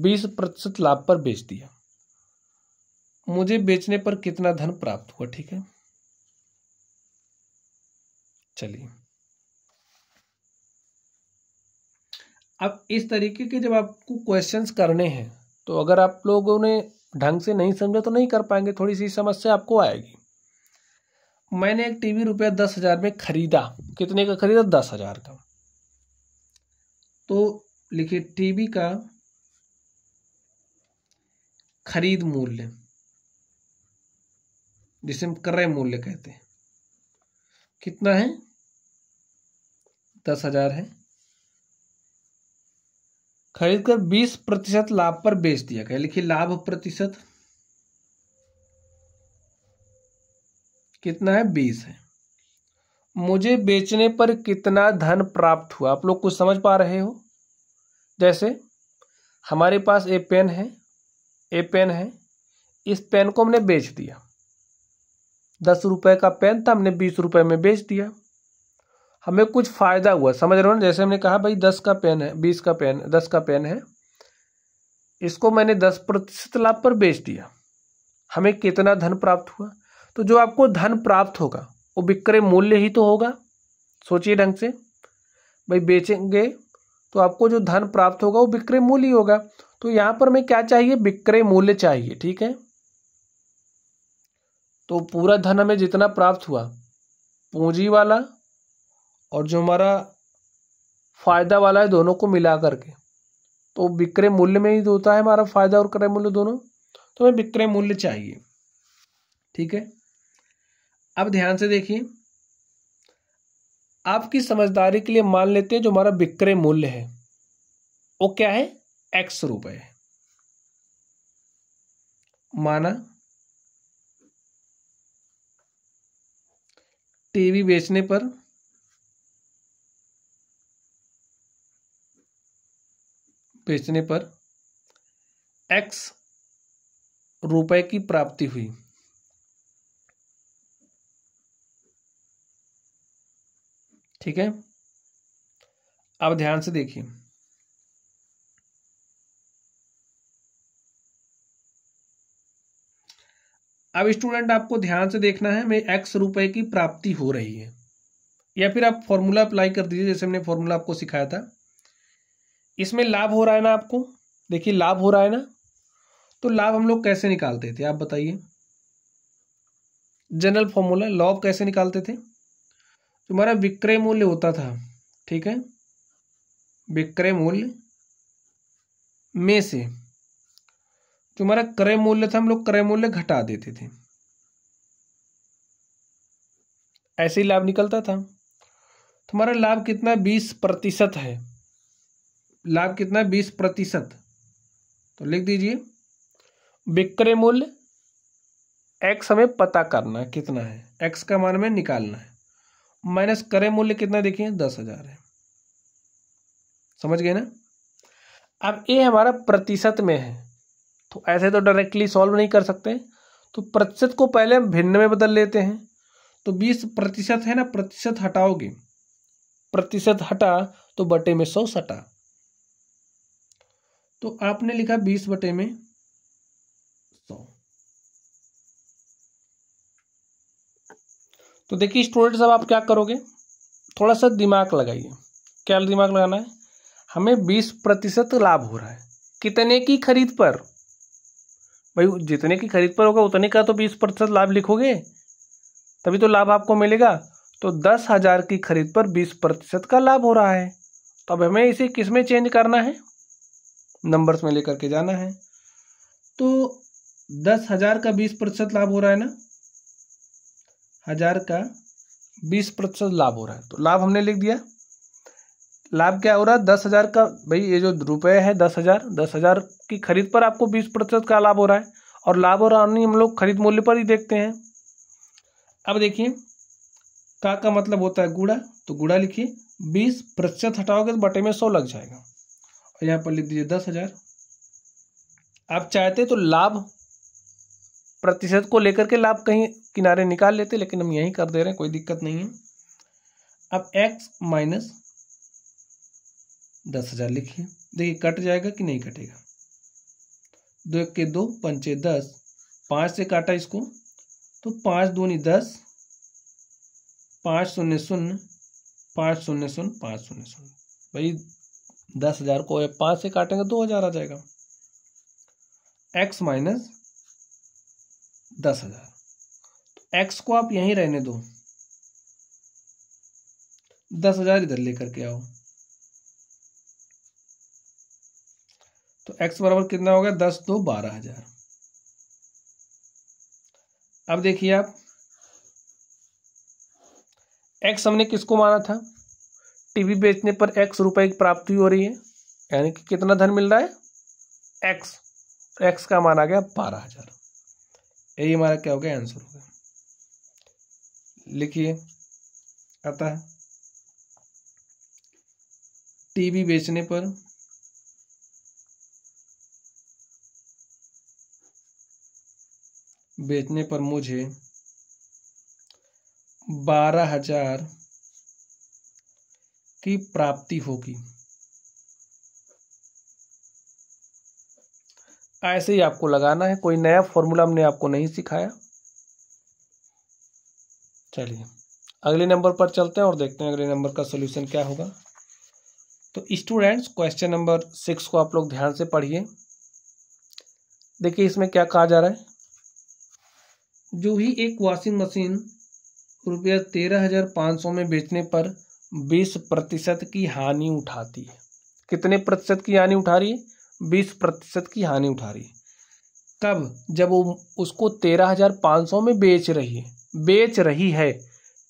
बीस प्रतिशत लाभ पर बेच दिया मुझे बेचने पर कितना धन प्राप्त हुआ ठीक है चलिए अब इस तरीके के जब आपको क्वेश्चंस करने हैं तो अगर आप लोगों ने ढंग से नहीं समझा तो नहीं कर पाएंगे थोड़ी सी समस्या आपको आएगी मैंने एक टीवी रुपया दस हज़ार में ख़रीदा कितने का ख़रीदा दस हज़ार का तो लिखिए टीवी का खरीद मूल्य जिसे हम क्रय मूल्य कहते हैं कितना है दस हज़ार है खरीद कर बीस प्रतिशत लाभ पर बेच दिया गया लिखिए लाभ प्रतिशत कितना है बीस है मुझे बेचने पर कितना धन प्राप्त हुआ आप लोग कुछ समझ पा रहे हो जैसे हमारे पास ए पेन है ए पेन है इस पेन को हमने बेच दिया दस रुपए का पेन था हमने बीस रुपए में बेच दिया हमें कुछ फ़ायदा हुआ समझ रहे हो ना जैसे हमने कहा भाई दस का पेन है बीस का पेन दस का पेन है इसको मैंने दस प्रतिशत लाभ पर बेच दिया हमें कितना धन प्राप्त हुआ तो जो आपको धन प्राप्त होगा वो विक्रय मूल्य ही तो होगा सोचिए ढंग से भाई बेचेंगे तो आपको जो धन प्राप्त होगा वो विक्रय मूल्य ही होगा तो यहाँ पर हमें क्या चाहिए विक्रय मूल्य चाहिए ठीक है तो पूरा धन हमें जितना प्राप्त हुआ पूंजी वाला और जो हमारा फायदा वाला है दोनों को मिला करके तो विक्रय मूल्य में ही होता है हमारा फायदा और क्रय मूल्य दोनों तो हमें विक्रय मूल्य चाहिए ठीक है अब ध्यान से देखिए आपकी समझदारी के लिए मान लेते हैं जो हमारा विक्रय मूल्य है वो क्या है एक्स रुपए है माना टीवी बेचने पर बेचने पर एक्स रुपए की प्राप्ति हुई ठीक है अब ध्यान से देखिए अब स्टूडेंट आपको ध्यान से देखना है मैं एक्स रुपए की प्राप्ति हो रही है या फिर आप फॉर्मूला अप्लाई कर दीजिए जैसे हमने फॉर्मूला आपको सिखाया था इसमें लाभ हो रहा है ना आपको देखिए लाभ हो रहा है ना तो लाभ हम लोग कैसे निकालते थे आप बताइए जनरल फॉर्मूला लॉभ कैसे निकालते थे तुम्हारा विक्रय मूल्य होता था ठीक है विक्रय मूल्य में से तुम्हारा क्रय मूल्य था हम लोग क्रय मूल्य घटा देते थे ऐसे ही लाभ निकलता था तुम्हारा लाभ कितना बीस प्रतिशत है लाभ कितना बीस प्रतिशत तो लिख दीजिए विक्रय मूल्य एक्स हमें पता करना है कितना है एक्स का मान में निकालना है माइनस करे मूल्य कितना देखिए दस हजार है समझ गए ना अब ए हमारा प्रतिशत में है तो ऐसे तो डायरेक्टली सॉल्व नहीं कर सकते तो प्रतिशत को पहले हम भिन्न में बदल लेते हैं तो बीस प्रतिशत है ना प्रतिशत हटाओगे प्रतिशत हटा तो बटे में सौ सटा तो आपने लिखा बीस बटे में तो देखिए स्टूडेंट्स अब आप क्या करोगे थोड़ा सा दिमाग लगाइए क्या दिमाग लगाना है हमें बीस प्रतिशत लाभ हो रहा है कितने की खरीद पर भाई जितने की खरीद पर होगा उतने का तो बीस प्रतिशत लाभ लिखोगे तभी तो लाभ आपको मिलेगा तो दस हज़ार की खरीद पर बीस प्रतिशत का लाभ हो रहा है तो अब हमें इसे किस में चेंज करना है नंबर्स में लेकर के जाना है तो दस हज़ार का बीस प्रतिशत लाभ हो रहा है ना हजार का बीस प्रतिशत लाभ हो रहा है तो लाभ हमने लिख दिया लाभ क्या हो रहा है दस हजार का भाई ये जो रुपए है दस हजार दस हजार की खरीद पर आपको बीस प्रतिशत का लाभ हो रहा है और लाभ और हानि हम लोग खरीद मूल्य पर ही देखते हैं अब देखिए का का मतलब होता है गुड़ा तो गुड़ा लिखिए बीस प्रतिशत हटाओगे तो बटे में सौ लग जाएगा और यहाँ पर लिख दीजिए दस हजार आप चाहते तो लाभ प्रतिशत को लेकर के लाभ कहीं किनारे निकाल लेते लेकिन हम यही कर दे रहे हैं कोई दिक्कत नहीं है अब एक्स माइनस दस हज़ार लिखिए देखिए कट जाएगा कि नहीं कटेगा दो एक के दो पंचे दस पांच से काटा इसको तो पांच दूनी दस पांच शून्य शून्य पांच शून्य शून्य पांच शून्य शून्य भाई दस हज़ार को पांच से काटेंगे दो हज़ार आ जाएगा एक्स माइनस दस हज़ार तो एक्स को आप यहीं रहने दो दस हज़ार इधर लेकर के आओ तो एक्स बराबर कितना हो गया दस दो बारह हज़ार अब देखिए आप एक्स हमने किसको माना था टीवी बेचने पर एक्स रुपए की प्राप्ति हो रही है यानी कि कितना धन मिल रहा है एक्स एक्स का माना गया बारह हज़ार यही हमारा क्या हो गया आंसर होगा लिखिए अतः टीवी बेचने पर बेचने पर मुझे बारह हजार की प्राप्ति होगी ऐसे ही आपको लगाना है कोई नया फॉर्मूला हमने आपको नहीं सिखाया चलिए अगले नंबर पर चलते हैं और देखते हैं अगले नंबर का सोल्यूशन क्या होगा तो स्टूडेंट्स क्वेश्चन नंबर सिक्स को आप लोग ध्यान से पढ़िए देखिए इसमें क्या कहा जा रहा है जो ही एक वॉशिंग मशीन रुपया तेरह हजार पाँच सौ में बेचने पर बीस प्रतिशत की हानि उठाती है कितने प्रतिशत की हानि उठा रही है बीस प्रतिशत की हानि उठा रही तब जब वो उसको तेरह हज़ार पाँच सौ में बेच रही है बेच रही है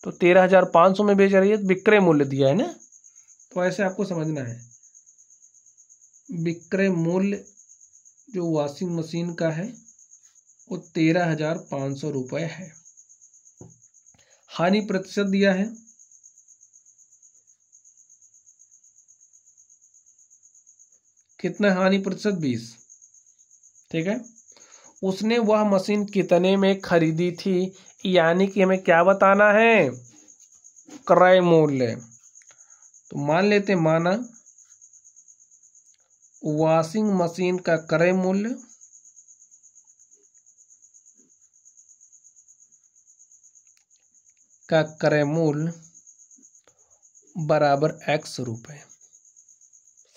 तो तेरह हज़ार पाँच सौ में बेच रही है तो विक्रय मूल्य दिया है ना तो ऐसे आपको समझना है विक्रय मूल्य जो वॉशिंग मशीन का है वो तेरह हजार पाँच सौ रुपये है हानि प्रतिशत दिया है कितना हानि प्रतिशत बीस ठीक है उसने वह मशीन कितने में खरीदी थी यानी कि हमें क्या बताना है क्रय मूल्य तो मान लेते माना वॉशिंग मशीन का क्रय मूल्य का क्रय मूल्य बराबर एक्स रुपए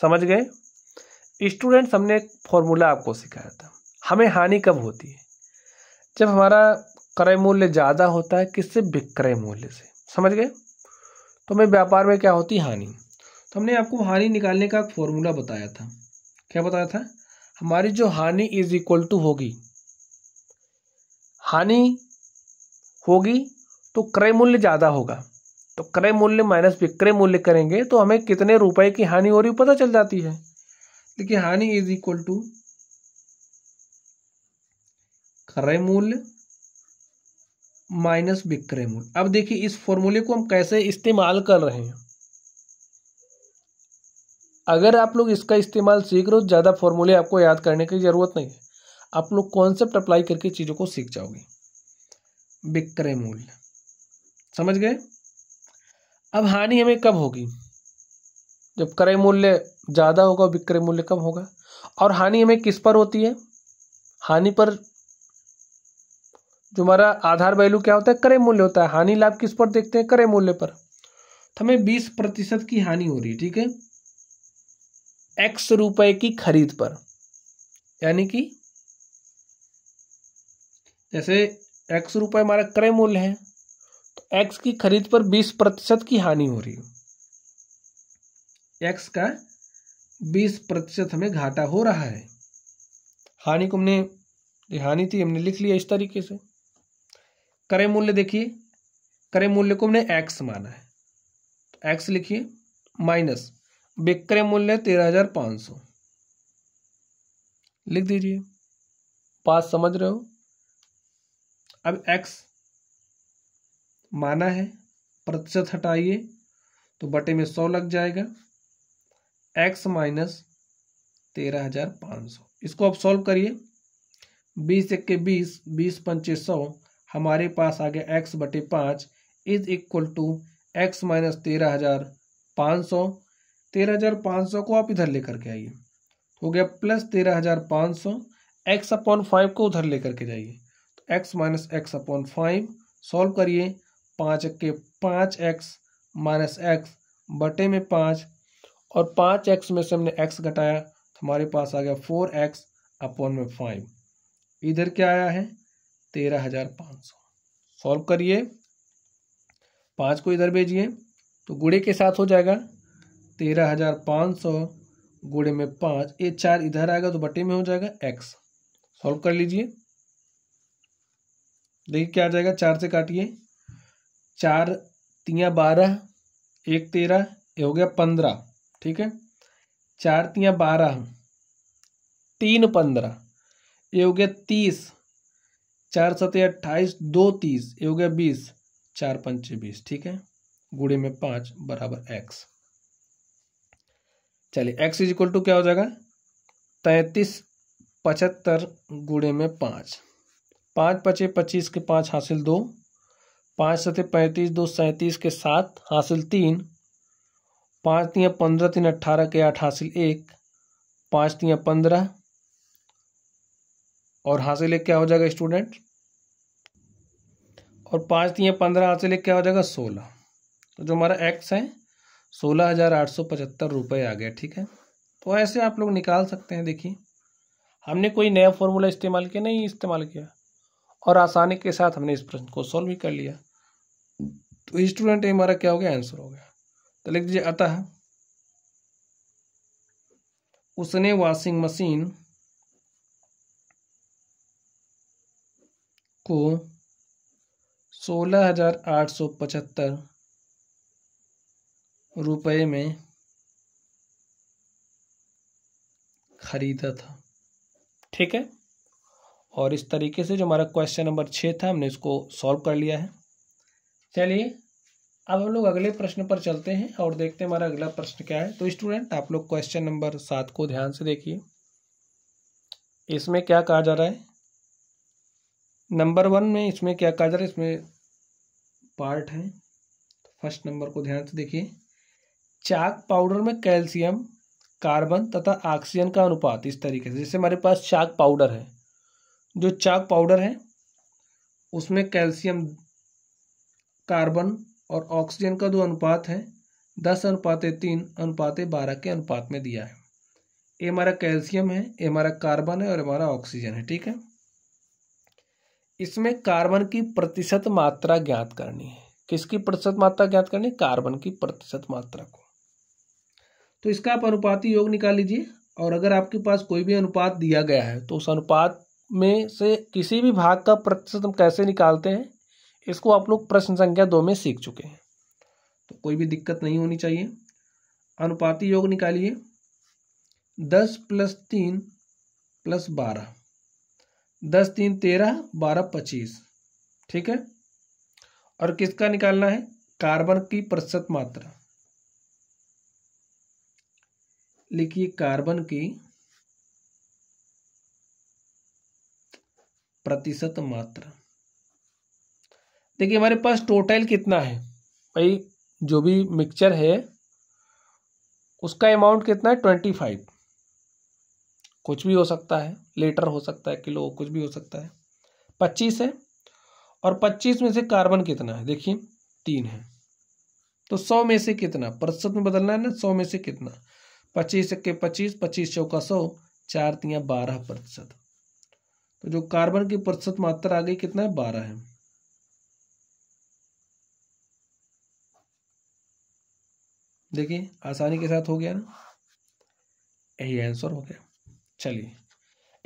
समझ गए स्टूडेंट्स हमने एक फॉर्मूला आपको सिखाया था हमें हानि कब होती है जब हमारा क्रय मूल्य ज़्यादा होता है किससे विक्रय मूल्य से समझ गए तो हमें व्यापार में क्या होती हानि तो हमने आपको हानि निकालने का फॉर्मूला बताया था क्या बताया था हमारी जो हानि इज इक्वल टू होगी हानि होगी तो क्रय मूल्य ज़्यादा होगा तो क्रय मूल्य माइनस विक्रय मूल्य करेंगे तो हमें कितने रुपए की हानि हो रही पता चल जाती है देखिए हानि इज इक्वल टू क्रय मूल्य माइनस विक्रय मूल्य अब देखिए इस फॉर्मूले को हम कैसे इस्तेमाल कर रहे हैं अगर आप लोग इसका इस्तेमाल सीख रहे हो ज़्यादा फॉर्मूले आपको याद करने की ज़रूरत नहीं है आप लोग कॉन्सेप्ट अप्लाई करके चीज़ों को सीख जाओगे विक्रय मूल्य समझ गए अब हानि हमें कब होगी जब क्रय मूल्य ज़्यादा होगा विक्रय मूल्य कम होगा और हानि हमें किस पर होती है हानि पर जो हमारा आधार वैल्यू क्या होता है क्रय मूल्य होता है हानि लाभ किस पर देखते हैं क्रय मूल्य पर तो हमें बीस प्रतिशत की हानि हो रही है ठीक है एक्स रुपए की खरीद पर यानी कि जैसे एक्स रुपए हमारा क्रय मूल्य है तो एक्स की खरीद पर बीस प्रतिशत की हानि हो रही है एक्स का बीस प्रतिशत हमें घाटा हो रहा है हानि को हमने हानि थी हमने लिख लिया इस तरीके से करे मूल्य देखिए करे मूल्य को हमने एक्स माना है तो एक्स लिखिए माइनस विक्रय मूल्य तेरह हजार पाँच सौ लिख दीजिए पाँच समझ रहे हो अब एक्स माना है प्रतिशत हटाइए तो बटे में सौ लग जाएगा एक्स माइनस तेरह हजार पाँच सौ इसको आप सॉल्व करिए बीस इक्के बीस बीस पंचे सौ हमारे पास आ गया एक्स बटे पाँच is equal to x minus तेरह हजार पाँच सौ तेरह हजार पाँच सौ को आप इधर लेकर के आइए हो गया प्लस तेरह हजार पाँच सौ एक्स अपॉन फाइव को उधर लेकर के जाइए तो x minus x upon five solve करिए पाँच इक्के पाँच एक्स माइनस एक्स बटे में पाँच और पाँच एक्स में से हमने एक्स घटाया तो हमारे पास आ गया फोर एक्स अपॉन में फाइव इधर क्या आया है तेरह हजार पाँच सौ सॉल्व करिए पाँच को इधर भेजिए तो गुड़े के साथ हो जाएगा तेरह हजार पाँच सौ गुड़े में पाँच ये चार इधर आएगा तो बटे में हो जाएगा एक्स सॉल्व कर लीजिए देखिए क्या आ जाएगा चार से काटिए चार तिया बारह एक तेरह ये हो गया पंद्रह ठीक है चार तिया बारह तीन पंद्रह ये हो गया तीस चार सत अट्ठाईस दो तीस ये हो गया बीस चार पंचे बीस ठीक है गुड़े में पांच बराबर एक्स चलिए एक्स इज इक्वल टू क्या हो जाएगा तैतीस पचहत्तर गुड़े में पांच पांच पचे पच्चीस के पांच हासिल दो पांच सते पैंतीस दो सैंतीस के सात हासिल तीन पाँच तिया पंद्रह तीन अट्ठारह के आठ हासिल एक पाँच तिया पंद्रह और हासिल एक क्या हो जाएगा स्टूडेंट और पाँच तिया पंद्रह हासिल एक क्या हो जाएगा सोलह तो जो हमारा एक्स है सोलह हज़ार आठ सौ पचहत्तर रुपये आ गया ठीक है तो ऐसे आप लोग निकाल सकते हैं देखिए हमने कोई नया फॉर्मूला इस्तेमाल किया नहीं इस्तेमाल किया और आसानी के साथ हमने इस प्रश्न को सॉल्व भी कर लिया तो स्टूडेंट हमारा क्या हो गया आंसर हो गया तो लिख दीजिए अतः उसने वॉशिंग मशीन को सोलह हजार आठ सौ पचहत्तर रुपये में खरीदा था ठीक है और इस तरीके से जो हमारा क्वेश्चन नंबर छः था हमने इसको सॉल्व कर लिया है चलिए अब हम लोग अगले प्रश्न पर चलते हैं और देखते हैं हमारा अगला प्रश्न क्या है तो स्टूडेंट आप लोग क्वेश्चन नंबर सात को ध्यान से देखिए इसमें क्या कहा जा रहा है नंबर वन में इसमें क्या कहा जा रहा है इसमें पार्ट है फर्स्ट नंबर को ध्यान से देखिए चाक पाउडर में कैल्शियम कार्बन तथा ऑक्सीजन का अनुपात इस तरीके से जैसे हमारे पास चाक पाउडर है जो चाक पाउडर है उसमें कैल्शियम कार्बन और ऑक्सीजन का जो अनुपात है दस अनुपात तीन अनुपात बारह के अनुपात में दिया है ये हमारा कैल्शियम है ये हमारा कार्बन है और हमारा ऑक्सीजन है ठीक है इसमें कार्बन की प्रतिशत मात्रा ज्ञात करनी है किसकी प्रतिशत मात्रा ज्ञात करनी कार्बन की प्रतिशत मात्रा को तो इसका आप अनुपाती योग निकाल लीजिए और अगर आपके पास कोई भी अनुपात दिया गया है तो उस अनुपात में से किसी भी भाग का प्रतिशत हम कैसे निकालते हैं इसको आप लोग प्रश्न संख्या दो में सीख चुके हैं तो कोई भी दिक्कत नहीं होनी चाहिए अनुपाती योग निकालिए दस प्लस तीन प्लस बारह दस तीन तेरह बारह पच्चीस ठीक है और किसका निकालना है कार्बन की प्रतिशत मात्रा लिखिए कार्बन की प्रतिशत मात्रा देखिए हमारे पास टोटल कितना है भाई जो भी मिक्सचर है उसका अमाउंट कितना है ट्वेंटी फाइव कुछ भी हो सकता है लीटर हो सकता है किलो कुछ भी हो सकता है पच्चीस है और पच्चीस में से कार्बन कितना है देखिए तीन है तो सौ में से कितना प्रतिशत में बदलना है ना सौ में से कितना पच्चीस के पच्चीस पच्चीस चौका सौ चार तियाँ बारह प्रतिशत तो जो कार्बन की प्रतिशत मात्रा आ गई कितना है बारह है देखिए आसानी के साथ हो गया ना यही आंसर हो गया चलिए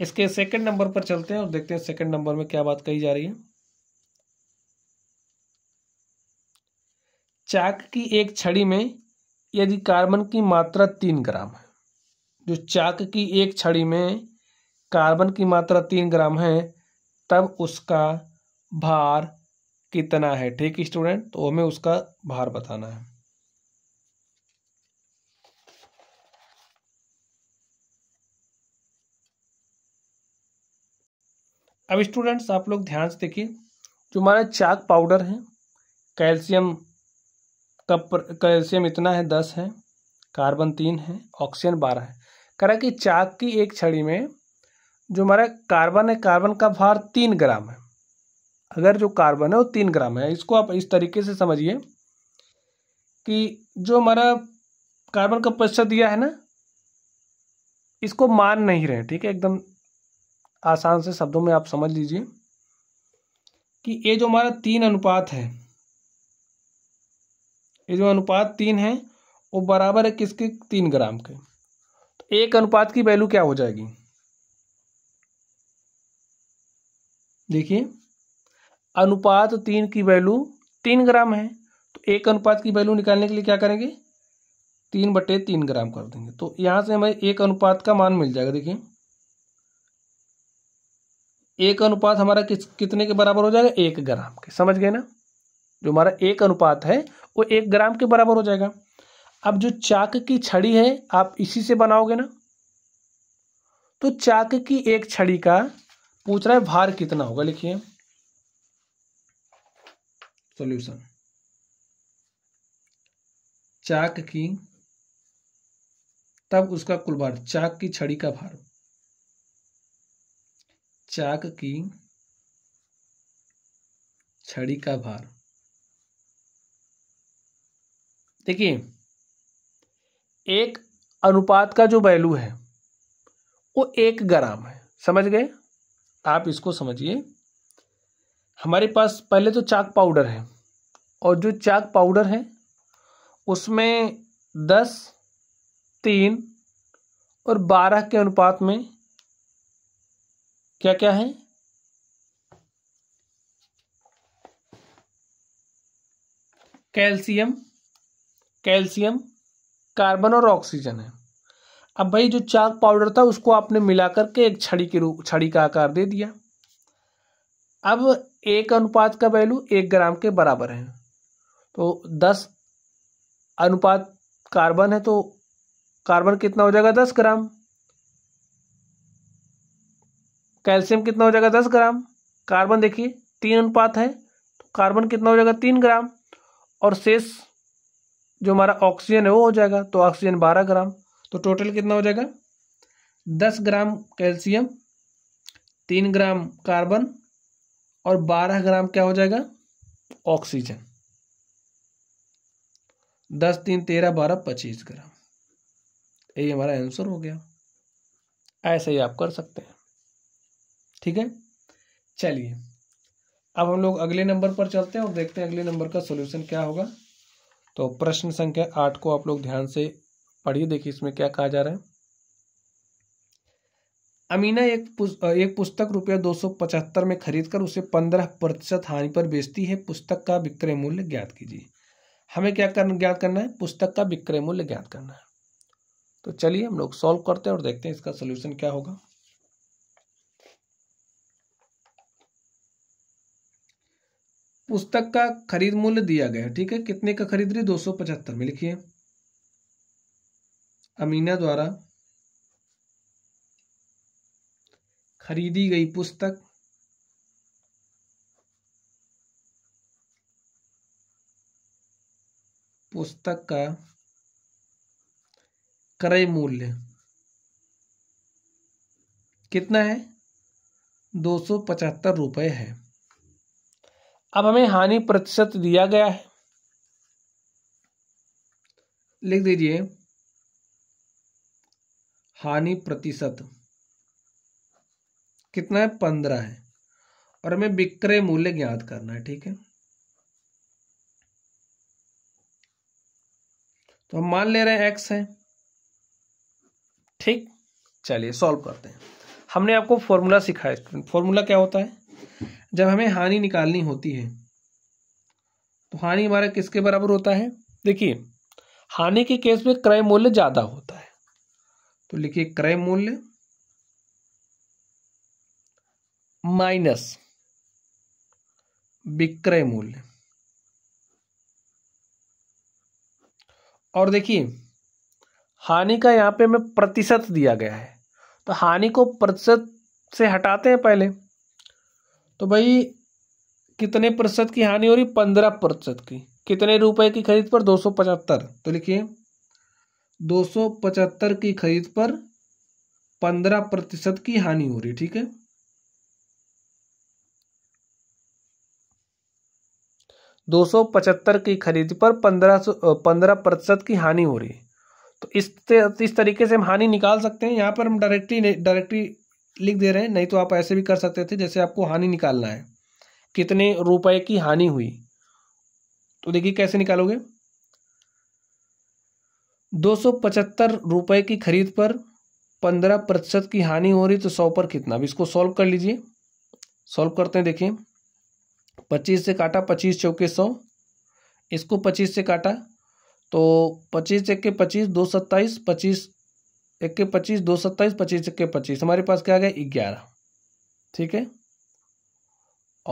इसके सेकंड नंबर पर चलते हैं और देखते हैं सेकंड नंबर में क्या बात कही जा रही है चाक की एक छड़ी में यदि कार्बन की मात्रा तीन ग्राम है जो चाक की एक छड़ी में कार्बन की मात्रा तीन ग्राम है तब उसका भार कितना है ठीक स्टूडेंट तो हमें उसका भार बताना है अब स्टूडेंट्स आप लोग ध्यान से देखिए जो हमारा चाक पाउडर है कैल्शियम का कैल्शियम इतना है दस है कार्बन तीन है ऑक्सीजन बारह है करा कि चाक की एक छड़ी में जो हमारा कार्बन है कार्बन का भार तीन ग्राम है अगर जो कार्बन है वो तीन ग्राम है इसको आप इस तरीके से समझिए कि जो हमारा कार्बन का प्रतिशत दिया है ना इसको मान नहीं रहे ठीक है एकदम आसान से शब्दों में आप समझ लीजिए कि ये जो हमारा तीन अनुपात है ये जो अनुपात तीन है वो बराबर है किसके तीन ग्राम के तो एक अनुपात की वैल्यू क्या हो जाएगी देखिए अनुपात तीन की वैल्यू तीन ग्राम है तो एक अनुपात की वैल्यू निकालने के लिए क्या करेंगे तीन बटे तीन ग्राम कर देंगे तो यहां से हमें एक अनुपात का मान मिल जाएगा देखिए एक अनुपात हमारा किस कितने के बराबर हो जाएगा एक ग्राम के समझ गए ना जो हमारा एक अनुपात है वो एक ग्राम के बराबर हो जाएगा अब जो चाक की छड़ी है आप इसी से बनाओगे ना तो चाक की एक छड़ी का पूछ रहा है भार कितना होगा लिखिए सॉल्यूशन चाक की तब उसका कुल भार चाक की छड़ी का भार चाक की छड़ी का भार देखिए एक अनुपात का जो वैल्यू है वो एक ग्राम है समझ गए आप इसको समझिए हमारे पास पहले तो चाक पाउडर है और जो चाक पाउडर है उसमें दस तीन और बारह के अनुपात में क्या क्या है कैल्शियम कैल्शियम कार्बन और ऑक्सीजन है अब भाई जो चाक पाउडर था उसको आपने मिला करके एक छड़ी के रूप छड़ी का आकार दे दिया अब एक अनुपात का वैल्यू एक ग्राम के बराबर है तो दस अनुपात कार्बन है तो कार्बन कितना हो जाएगा दस ग्राम कैल्शियम कितना हो जाएगा दस ग्राम कार्बन देखिए तीन अनुपात है तो कार्बन कितना हो जाएगा तीन ग्राम और शेष जो हमारा ऑक्सीजन है वो हो जाएगा तो ऑक्सीजन बारह ग्राम तो टोटल कितना हो जाएगा दस ग्राम कैल्शियम तीन ग्राम कार्बन और बारह ग्राम क्या हो जाएगा ऑक्सीजन दस तीन तेरह बारह पच्चीस ग्राम यही हमारा आंसर हो गया ऐसे ही आप कर सकते हैं ठीक है चलिए अब हम लोग अगले नंबर पर चलते हैं और देखते हैं अगले नंबर का सोल्यूशन क्या होगा तो प्रश्न संख्या आठ को आप लोग ध्यान से पढ़िए देखिए इसमें क्या कहा जा रहा है अमीना एक पुस्त, एक पुस्तक रुपया दो सौ पचहत्तर में खरीदकर उसे पंद्रह प्रतिशत हानि पर बेचती है पुस्तक का विक्रय मूल्य ज्ञात कीजिए हमें क्या कर ज्ञात करना है पुस्तक का विक्रय मूल्य ज्ञात करना है तो चलिए हम लोग सॉल्व करते हैं और देखते हैं इसका सोल्यूशन क्या होगा पुस्तक का खरीद मूल्य दिया गया ठीक है कितने का खरीद रही दो सौ पचहत्तर में लिखिए अमीना द्वारा खरीदी गई पुस्तक पुस्तक का क्रय मूल्य कितना है दो सौ पचहत्तर रुपये है अब हमें हानि प्रतिशत दिया गया है लिख दीजिए हानि प्रतिशत कितना है पंद्रह है और हमें विक्रय मूल्य ज्ञात करना है ठीक है तो हम मान ले रहे हैं एक्स है ठीक चलिए सॉल्व करते हैं हमने आपको फॉर्मूला सिखाया स्टूडेंट फॉर्मूला क्या होता है जब हमें हानि निकालनी होती है तो हानि हमारा किसके बराबर होता है देखिए हानि के केस में क्रय मूल्य ज़्यादा होता है तो लिखिए क्रय मूल्य माइनस विक्रय मूल्य और देखिए हानि का यहां पे हमें प्रतिशत दिया गया है तो हानि को प्रतिशत से हटाते हैं पहले तो भाई कितने प्रतिशत की हानि हो रही पंद्रह प्रतिशत की कितने रुपए की खरीद पर दो सौ पचहत्तर तो लिखिए दो सौ पचहत्तर की खरीद पर पंद्रह प्रतिशत की हानि हो रही ठीक है दो सौ पचहत्तर की खरीद पर पंद्रह पंद्रह प्रतिशत की हानि हो रही है तो इस इस तरीके से हम हानि निकाल सकते हैं यहाँ पर हम डायरेक्टली डायरेक्टली लिख दे रहे हैं नहीं तो आप ऐसे भी कर सकते थे जैसे आपको हानि निकालना है कितने रुपए की हानि हुई तो देखिए कैसे निकालोगे दो सौ पचहत्तर रुपए की खरीद पर पंद्रह प्रतिशत की हानि हो रही तो सौ पर कितना अब इसको सॉल्व कर लीजिए सॉल्व करते हैं देखिए पच्चीस से काटा पच्चीस चौके सौ इसको पच्चीस से काटा तो पच्चीस चक्के पच्चीस दो सत्ताईस पच्चीस इक्के पच्चीस दो सत्ताईस पच्चीस इक्के पच्चीस हमारे पास क्या आ गया ग्यारह ठीक है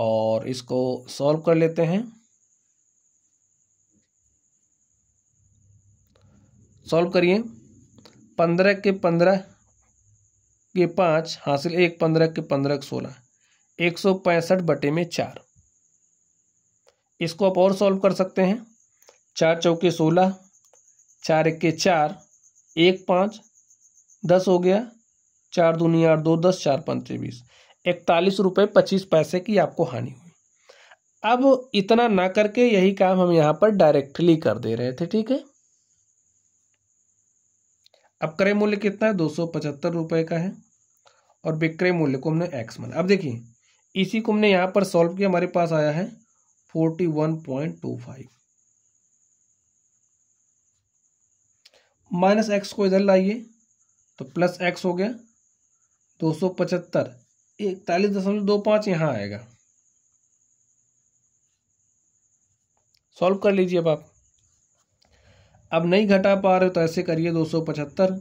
और इसको सॉल्व कर लेते हैं सॉल्व करिए पंद्रह के पंद्रह के पाँच हासिल एक पंद्रह के पंद्रह के सोलह एक सौ पैंसठ बटे में चार इसको आप और सॉल्व कर सकते हैं चार चौके सोलह चार इक्के चार एक पाँच दस हो गया चार दूनी आठ दो दस चार पंच बीस इकतालीस रुपये पच्चीस पैसे की आपको हानि हुई अब इतना ना करके यही काम हम यहाँ पर डायरेक्टली कर दे रहे थे ठीक है अब क्रय मूल्य कितना है दो सौ पचहत्तर रुपये का है और विक्रय मूल्य को हमने एक्स माना अब देखिए इसी को हमने यहाँ पर सॉल्व किया हमारे पास आया है forty one point two five minus x को इधर लाइए तो प्लस एक्स हो गया दो सौ पचहत्तर इकतालीस दशमलव दो पाँच यहाँ आएगा सॉल्व कर लीजिए अब आप अब नहीं घटा पा रहे हो तो ऐसे करिए दो सौ पचहत्तर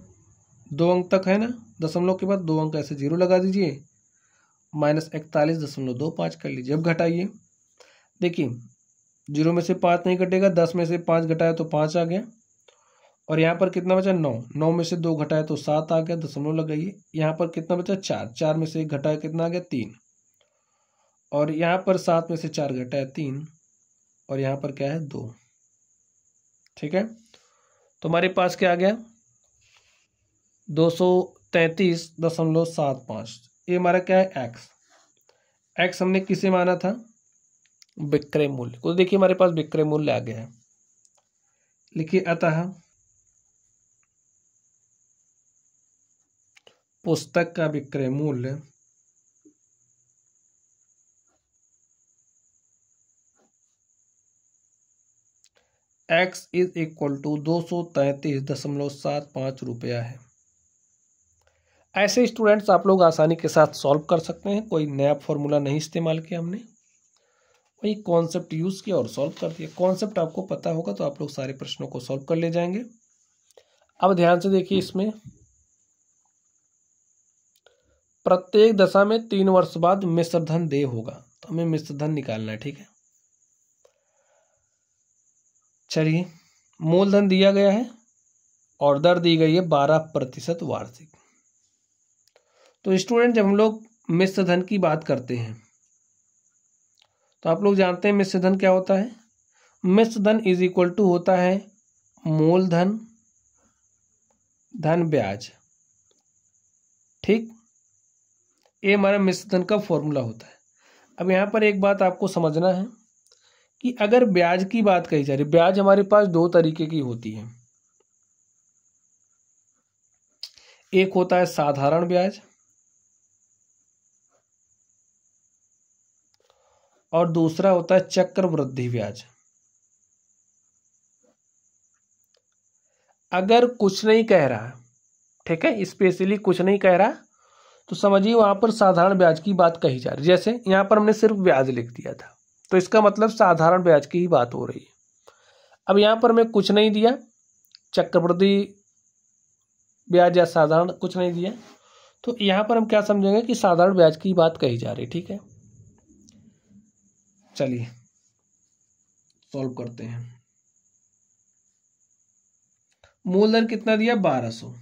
दो अंक तक है ना दशमलव के बाद दो अंक ऐसे जीरो लगा दीजिए माइनस इकतालीस दशमलव दो पाँच कर लीजिए अब घटाइए देखिए जीरो में से पाँच नहीं कटेगा दस में से पाँच घटाया तो पाँच आ गया और यहाँ पर कितना बचा नौ नौ में से दो घटाए तो सात आ गया दशमलव लगाइए यहाँ पर कितना बचा चार चार में से एक घटाया कितना आ गया तीन और यहाँ पर सात में से चार घटाए तीन और यहाँ पर क्या है दो ठीक है तो हमारे पास क्या आ गया दो सौ तैंतीस दशमलव सात पाँच ये हमारा क्या है एक्स एक्स हमने किसे माना था विक्रय मूल्य तो देखिए हमारे पास विक्रय मूल्य आ गया है लिखिए अतः पुस्तक का विक्रय मूल्य एक्स इज इक्वल टू दो सौ तैतीस दशमलव सात पांच रुपया है ऐसे स्टूडेंट्स आप लोग आसानी के साथ सॉल्व कर सकते हैं कोई नया फॉर्मूला नहीं इस्तेमाल किया हमने वही कॉन्सेप्ट यूज़ किया और सॉल्व कर दिया कॉन्सेप्ट आपको पता होगा तो आप लोग सारे प्रश्नों को सॉल्व कर ले जाएंगे अब ध्यान से देखिए इसमें प्रत्येक दशा में तीन वर्ष बाद मिश्र धन दे होगा तो हमें मिश्र धन निकालना है ठीक है चलिए मूलधन दिया गया है और दर दी गई है बारह प्रतिशत वार्षिक तो स्टूडेंट जब हम लोग मिश्र धन की बात करते हैं तो आप लोग जानते हैं मिश्र धन क्या होता है मिश्र धन इज इक्वल टू होता है मूलधन धन ब्याज ठीक ये हमारा मिश्रधन का फॉर्मूला होता है अब यहाँ पर एक बात आपको समझना है कि अगर ब्याज की बात कही जा रही ब्याज हमारे पास दो तरीके की होती है एक होता है साधारण ब्याज और दूसरा होता है चक्रवृद्धि ब्याज अगर कुछ नहीं कह रहा ठीक है स्पेशली कुछ नहीं कह रहा तो समझिए वहां पर साधारण ब्याज की बात कही जा रही है जैसे यहां पर हमने सिर्फ ब्याज लिख दिया था तो इसका मतलब साधारण ब्याज की ही बात हो रही है अब यहां पर हमें कुछ नहीं दिया चक्रवृद्धि ब्याज या साधारण कुछ नहीं दिया तो यहां पर हम क्या समझेंगे कि साधारण ब्याज की बात कही जा रही ठीक है चलिए सॉल्व करते हैं मूल दर कितना दिया बारह सौ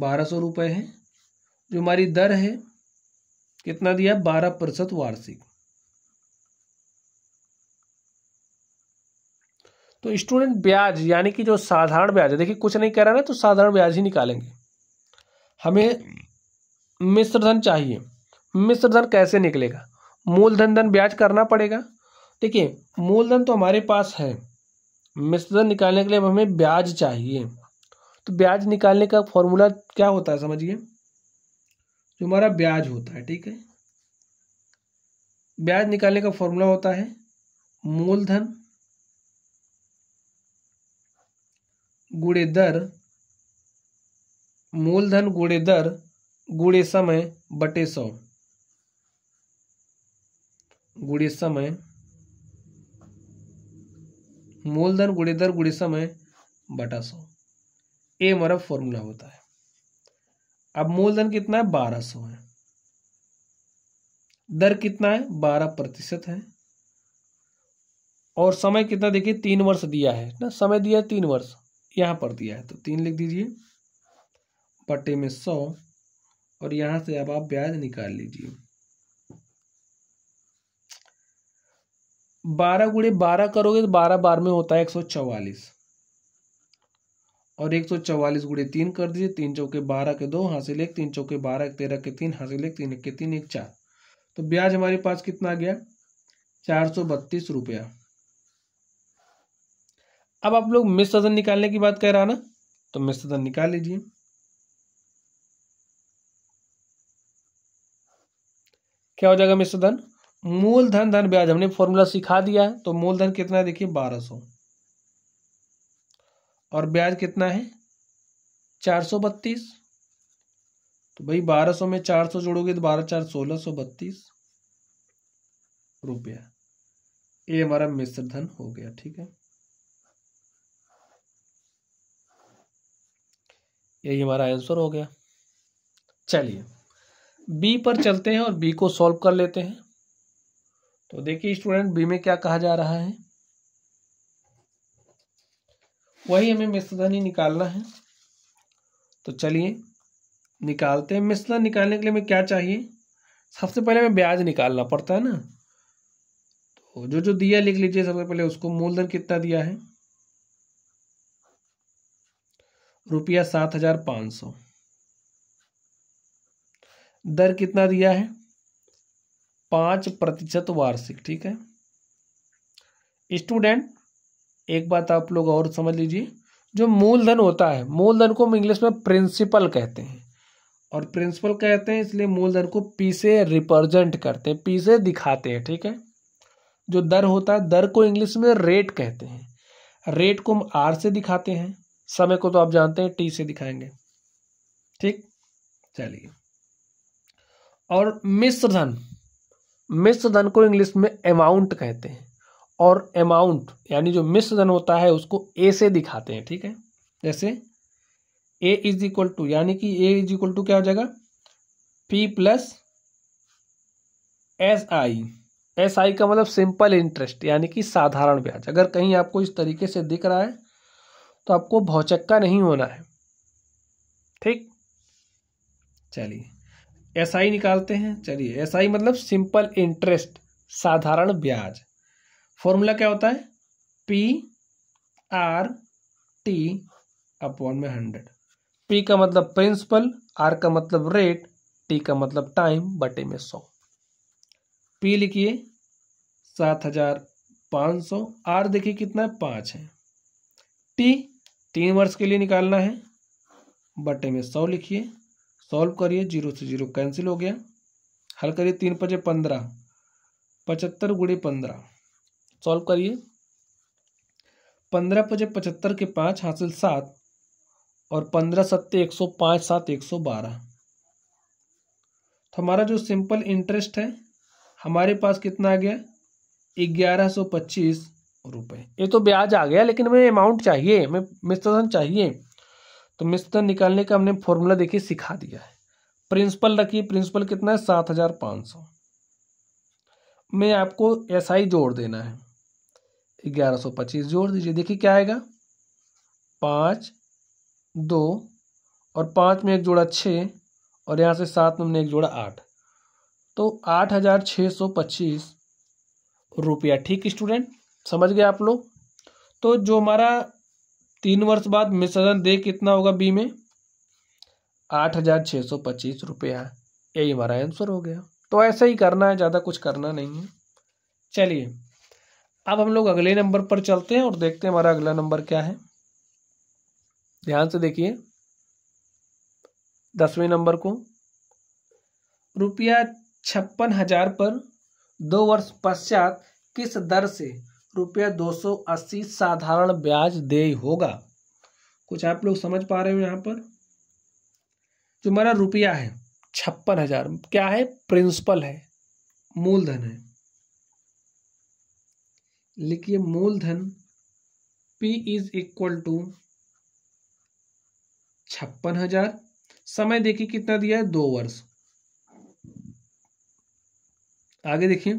बारह सौ रुपये है जो हमारी दर है कितना दिया बारह प्रतिशत वार्षिक तो स्टूडेंट ब्याज यानी कि जो साधारण ब्याज है देखिए कुछ नहीं कह रहा ना तो साधारण ब्याज ही निकालेंगे हमें मिश्र धन चाहिए मिश्र धन कैसे निकलेगा मूलधन धन ब्याज करना पड़ेगा देखिए मूलधन तो हमारे पास है मिश्र धन निकालने के लिए हमें ब्याज चाहिए तो ब्याज निकालने का फॉर्मूला क्या होता है समझिए जो हमारा ब्याज होता है ठीक है ब्याज निकालने का फॉर्मूला होता है मूलधन गुड़े दर मूलधन गुड़े दर गुड़े समय बटे सौ गुड़े समय मूलधन गुड़े दर गुड़े समय बटा सौ ए हमारा फॉर्मूला होता है अब मूलधन कितना है बारह सौ है दर कितना है बारह प्रतिशत है और समय कितना देखिए तीन वर्ष दिया है ना समय दिया है तीन वर्ष यहां पर दिया है तो तीन लिख दीजिए बटे में सौ और यहां से अब आप ब्याज निकाल लीजिए बारह गुड़े बारह करोगे तो बारह बार में होता है एक सौ चौवालीस और एक सौ चौवालीस गुड़े तीन कर दीजिए तीन चौके बारह के दो हासिल एक तीन चौके बारह तेरह के तीन हासिल एक तीन एक के तीन एक चार तो ब्याज हमारे पास कितना आ गया चार सौ बत्तीस रुपया अब आप लोग मिस सदन निकालने की बात कह रहा ना तो मिस सदन निकाल लीजिए क्या हो जाएगा मिस सदन मूलधन धन ब्याज हमने फॉर्मूला सिखा दिया है तो मूलधन कितना है देखिए बारह सौ और ब्याज कितना है चार सौ बत्तीस तो भाई बारह सौ में चार सौ जोड़ोगे तो बारह चार सोलह सौ बत्तीस रुपया ये हमारा मिश्र धन हो गया ठीक है यही हमारा आंसर हो गया चलिए बी पर चलते हैं और बी को सॉल्व कर लेते हैं तो देखिए स्टूडेंट बी में क्या कहा जा रहा है वही हमें मिश्रधनी निकालना है तो चलिए निकालते हैं मिश्र निकालने के लिए हमें क्या चाहिए सबसे पहले हमें ब्याज निकालना पड़ता है ना तो जो जो दिया लिख लीजिए सबसे पहले उसको मूलधन कितना दिया है रुपया सात हजार पाँच सौ दर कितना दिया है पाँच प्रतिशत वार्षिक ठीक है स्टूडेंट एक बात आप लोग और समझ लीजिए जो मूलधन होता है मूलधन को हम इंग्लिश में प्रिंसिपल कहते हैं और प्रिंसिपल कहते हैं इसलिए मूलधन को पी से रिप्रेजेंट करते हैं पी से दिखाते हैं ठीक है जो दर होता है दर को इंग्लिश में रेट कहते हैं रेट को हम आर से दिखाते हैं समय को तो आप जानते हैं टी से दिखाएंगे ठीक चलिए और मिश्र धन मिश्र धन को इंग्लिश में अमाउंट कहते हैं और अमाउंट यानी जो धन होता है उसको ए से दिखाते हैं ठीक है जैसे ए इज इक्वल टू यानी कि ए इज इक्वल टू क्या हो जाएगा P plus S I S I का मतलब सिंपल इंटरेस्ट यानी कि साधारण ब्याज अगर कहीं आपको इस तरीके से दिख रहा है तो आपको भौचक्का नहीं होना है ठीक चलिए एस आई निकालते हैं चलिए एस आई मतलब सिंपल इंटरेस्ट साधारण ब्याज फॉर्मूला क्या होता है पी आर टी अपॉन में हंड्रेड पी का मतलब प्रिंसिपल आर का मतलब रेट टी का मतलब टाइम बटे में सौ पी लिखिए सात हजार पाँच सौ आर देखिए कितना है पाँच है टी तीन वर्ष के लिए निकालना है बटे में सौ लिखिए सॉल्व करिए जीरो से जीरो कैंसिल हो गया हल करिए तीन पचे पंद्रह पचहत्तर गुड़े पंद्रह सॉल्व करिए पंद्रह पचे पचहत्तर के पाँच हासिल सात और पंद्रह सत्ते एक सौ पाँच सात एक सौ बारह तो हमारा जो सिंपल इंटरेस्ट है हमारे पास कितना आ गया ग्यारह सौ पच्चीस रुपये ये तो ब्याज आ गया लेकिन हमें अमाउंट चाहिए हमें मिश्रण चाहिए तो मिश्रण निकालने का हमने फॉर्मूला देखिए सिखा दिया है प्रिंसिपल रखिए प्रिंसिपल कितना है सात हज़ार पाँच सौ में आपको एसआई जोड़ देना है ग्यारह सौ पच्चीस जोड़ दीजिए देखिए क्या आएगा पाँच दो और पाँच में एक जोड़ा छः और यहाँ से सात में एक जोड़ा आठ तो आठ हज़ार छः सौ पच्चीस रुपया ठीक स्टूडेंट समझ गए आप लोग तो जो हमारा तीन वर्ष बाद मिश्रण दे कितना होगा बी में आठ हज़ार छः सौ पच्चीस रुपया यही हमारा आंसर हो गया तो ऐसा ही करना है ज़्यादा कुछ करना नहीं है चलिए अब हम लोग अगले नंबर पर चलते हैं और देखते हैं हमारा अगला नंबर क्या है ध्यान से देखिए दसवें नंबर को रुपया छप्पन हजार पर दो वर्ष पश्चात किस दर से रुपया दो सौ अस्सी साधारण ब्याज देय होगा कुछ आप लोग समझ पा रहे हो यहाँ पर जो हमारा रुपया है छप्पन हजार क्या है प्रिंसिपल है मूलधन है लिखिए मूलधन पी इज इक्वल टू छप्पन हजार समय देखिए कितना दिया है दो वर्ष आगे देखिए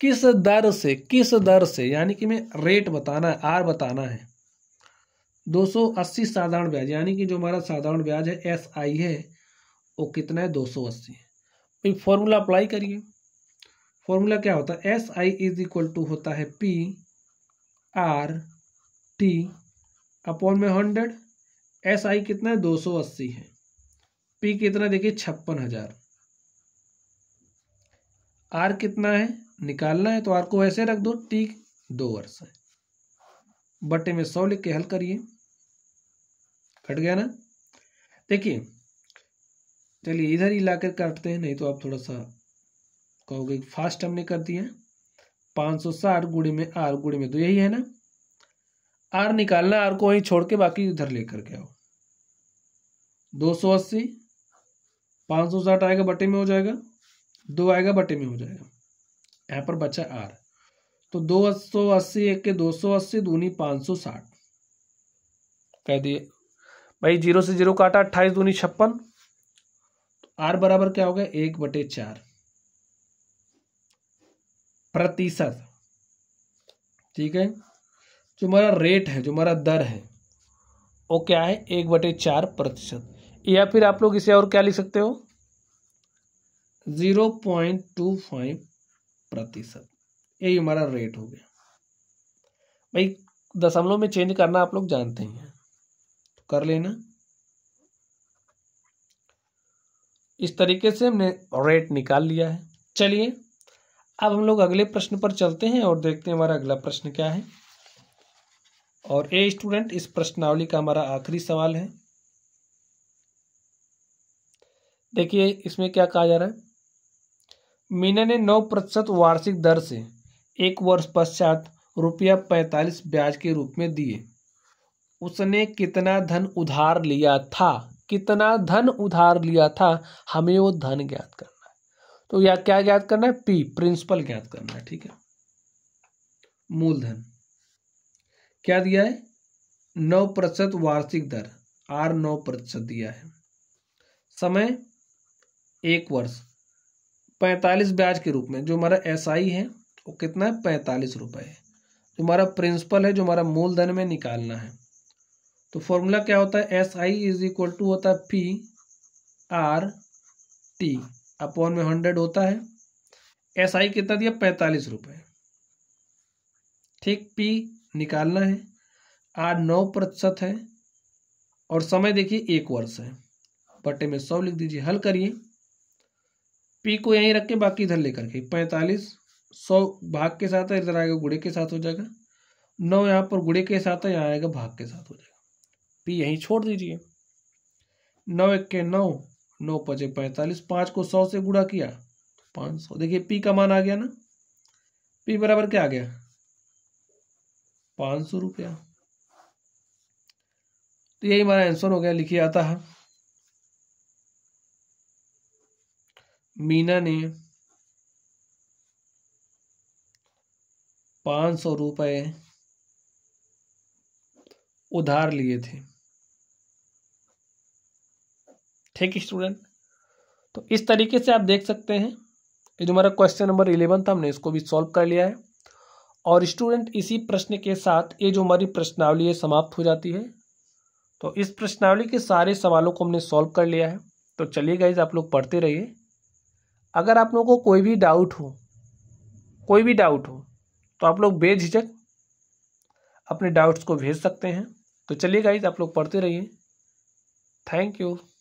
किस दर से किस दर से यानी कि मैं रेट बताना है आर बताना है 280 साधारण ब्याज यानी कि जो हमारा साधारण ब्याज है एस आई है वो कितना है 280 सौ अस्सी फॉर्मूला अप्लाई करिए फॉर्मूला क्या होता है S I is equal to होता है पी आर टी अपॉन में हंड्रेड एस आई कितना है दो सौ अस्सी है पी कितना देखिए छप्पन हजार आर कितना है निकालना है तो आर को ऐसे रख दो टी दो वर्ष है बटे में सौ लिख के हल करिए कट गया ना देखिए चलिए इधर ही लाकर काटते हैं नहीं तो आप थोड़ा सा कहोगे फास्ट हमने कर दिया पाँच सौ साठ गुड़ी में आर गुड़ी में दो तो यही है ना आर निकालना आर को वहीं छोड़ के बाकी इधर लेकर के आओ दो सौ अस्सी पाँच सौ साठ आएगा बटे में हो जाएगा दो आएगा बटे में हो जाएगा यहाँ पर बचा आर तो दो सौ अस्सी एक के दो सौ अस्सी दूनी पाँच सौ साठ कह दिए भाई जीरो से जीरो काटा अट्ठाईस दूनी छप्पन तो आर बराबर क्या हो गया एक बटे चार प्रतिशत ठीक है जो हमारा रेट है जो हमारा दर है वो क्या है एक बटे चार प्रतिशत या फिर आप लोग इसे और क्या लिख सकते हो ज़ीरो पॉइंट टू फाइव प्रतिशत यही हमारा रेट हो गया भाई दशमलव में चेंज करना आप लोग जानते ही हैं तो कर लेना इस तरीके से हमने रेट निकाल लिया है चलिए अब हम लोग अगले प्रश्न पर चलते हैं और देखते हैं हमारा अगला प्रश्न क्या है और ए स्टूडेंट इस प्रश्नावली का हमारा आखिरी सवाल है देखिए इसमें क्या कहा जा रहा है मीना ने नौ प्रतिशत वार्षिक दर से एक वर्ष पश्चात रुपया पैंतालीस ब्याज के रूप में दिए उसने कितना धन उधार लिया था कितना धन उधार लिया था हमें वो धन ज्ञात कर तो या क्या ज्ञात करना है पी प्रिंसिपल ज्ञात करना है ठीक है मूलधन क्या दिया है नौ प्रतिशत वार्षिक दर आर नौ प्रतिशत दिया है समय एक वर्ष पैंतालीस ब्याज के रूप में जो हमारा एस आई है वो कितना है पैंतालीस रुपए है जो हमारा प्रिंसिपल है जो हमारा मूलधन में निकालना है तो फॉर्मूला क्या होता है S I is equal to होता है पी आर टी अपॉन में हंड्रेड होता है एस SI कितना दिया पैंतालीस रुपये ठीक पी निकालना है आर नौ प्रतिशत है और समय देखिए एक वर्ष है बटे में सौ लिख दीजिए हल करिए पी को यहीं रख के बाकी इधर लेकर के पैंतालीस सौ भाग के साथ है इधर आएगा गुड़े के साथ हो जाएगा नौ यहाँ पर गुड़े के साथ है यहाँ आएगा भाग के साथ हो जाएगा पी यहीं छोड़ दीजिए नौ इक्के नौ नौ पचे पैंतालीस पाँच को सौ से गुड़ा किया तो पाँच सौ देखिए पी का मान आ गया ना पी बराबर क्या आ गया पाँच सौ रुपया तो यही हमारा आंसर हो गया लिखिए आता है मीना ने पाँच सौ रुपये उधार लिए थे ठीक स्टूडेंट तो इस तरीके से आप देख सकते हैं ये जो हमारा क्वेश्चन नंबर इलेवन था हमने इसको भी सॉल्व कर लिया है और स्टूडेंट इसी प्रश्न के साथ ये जो हमारी प्रश्नावली है समाप्त हो जाती है तो इस प्रश्नावली के सारे सवालों को हमने सॉल्व कर लिया है तो चलिए गाइज आप लोग पढ़ते रहिए अगर आप लोगों को कोई भी डाउट हो कोई भी डाउट हो तो आप लोग बेझिझक अपने डाउट्स को भेज सकते हैं तो चलिए गाइज आप लोग पढ़ते रहिए थैंक यू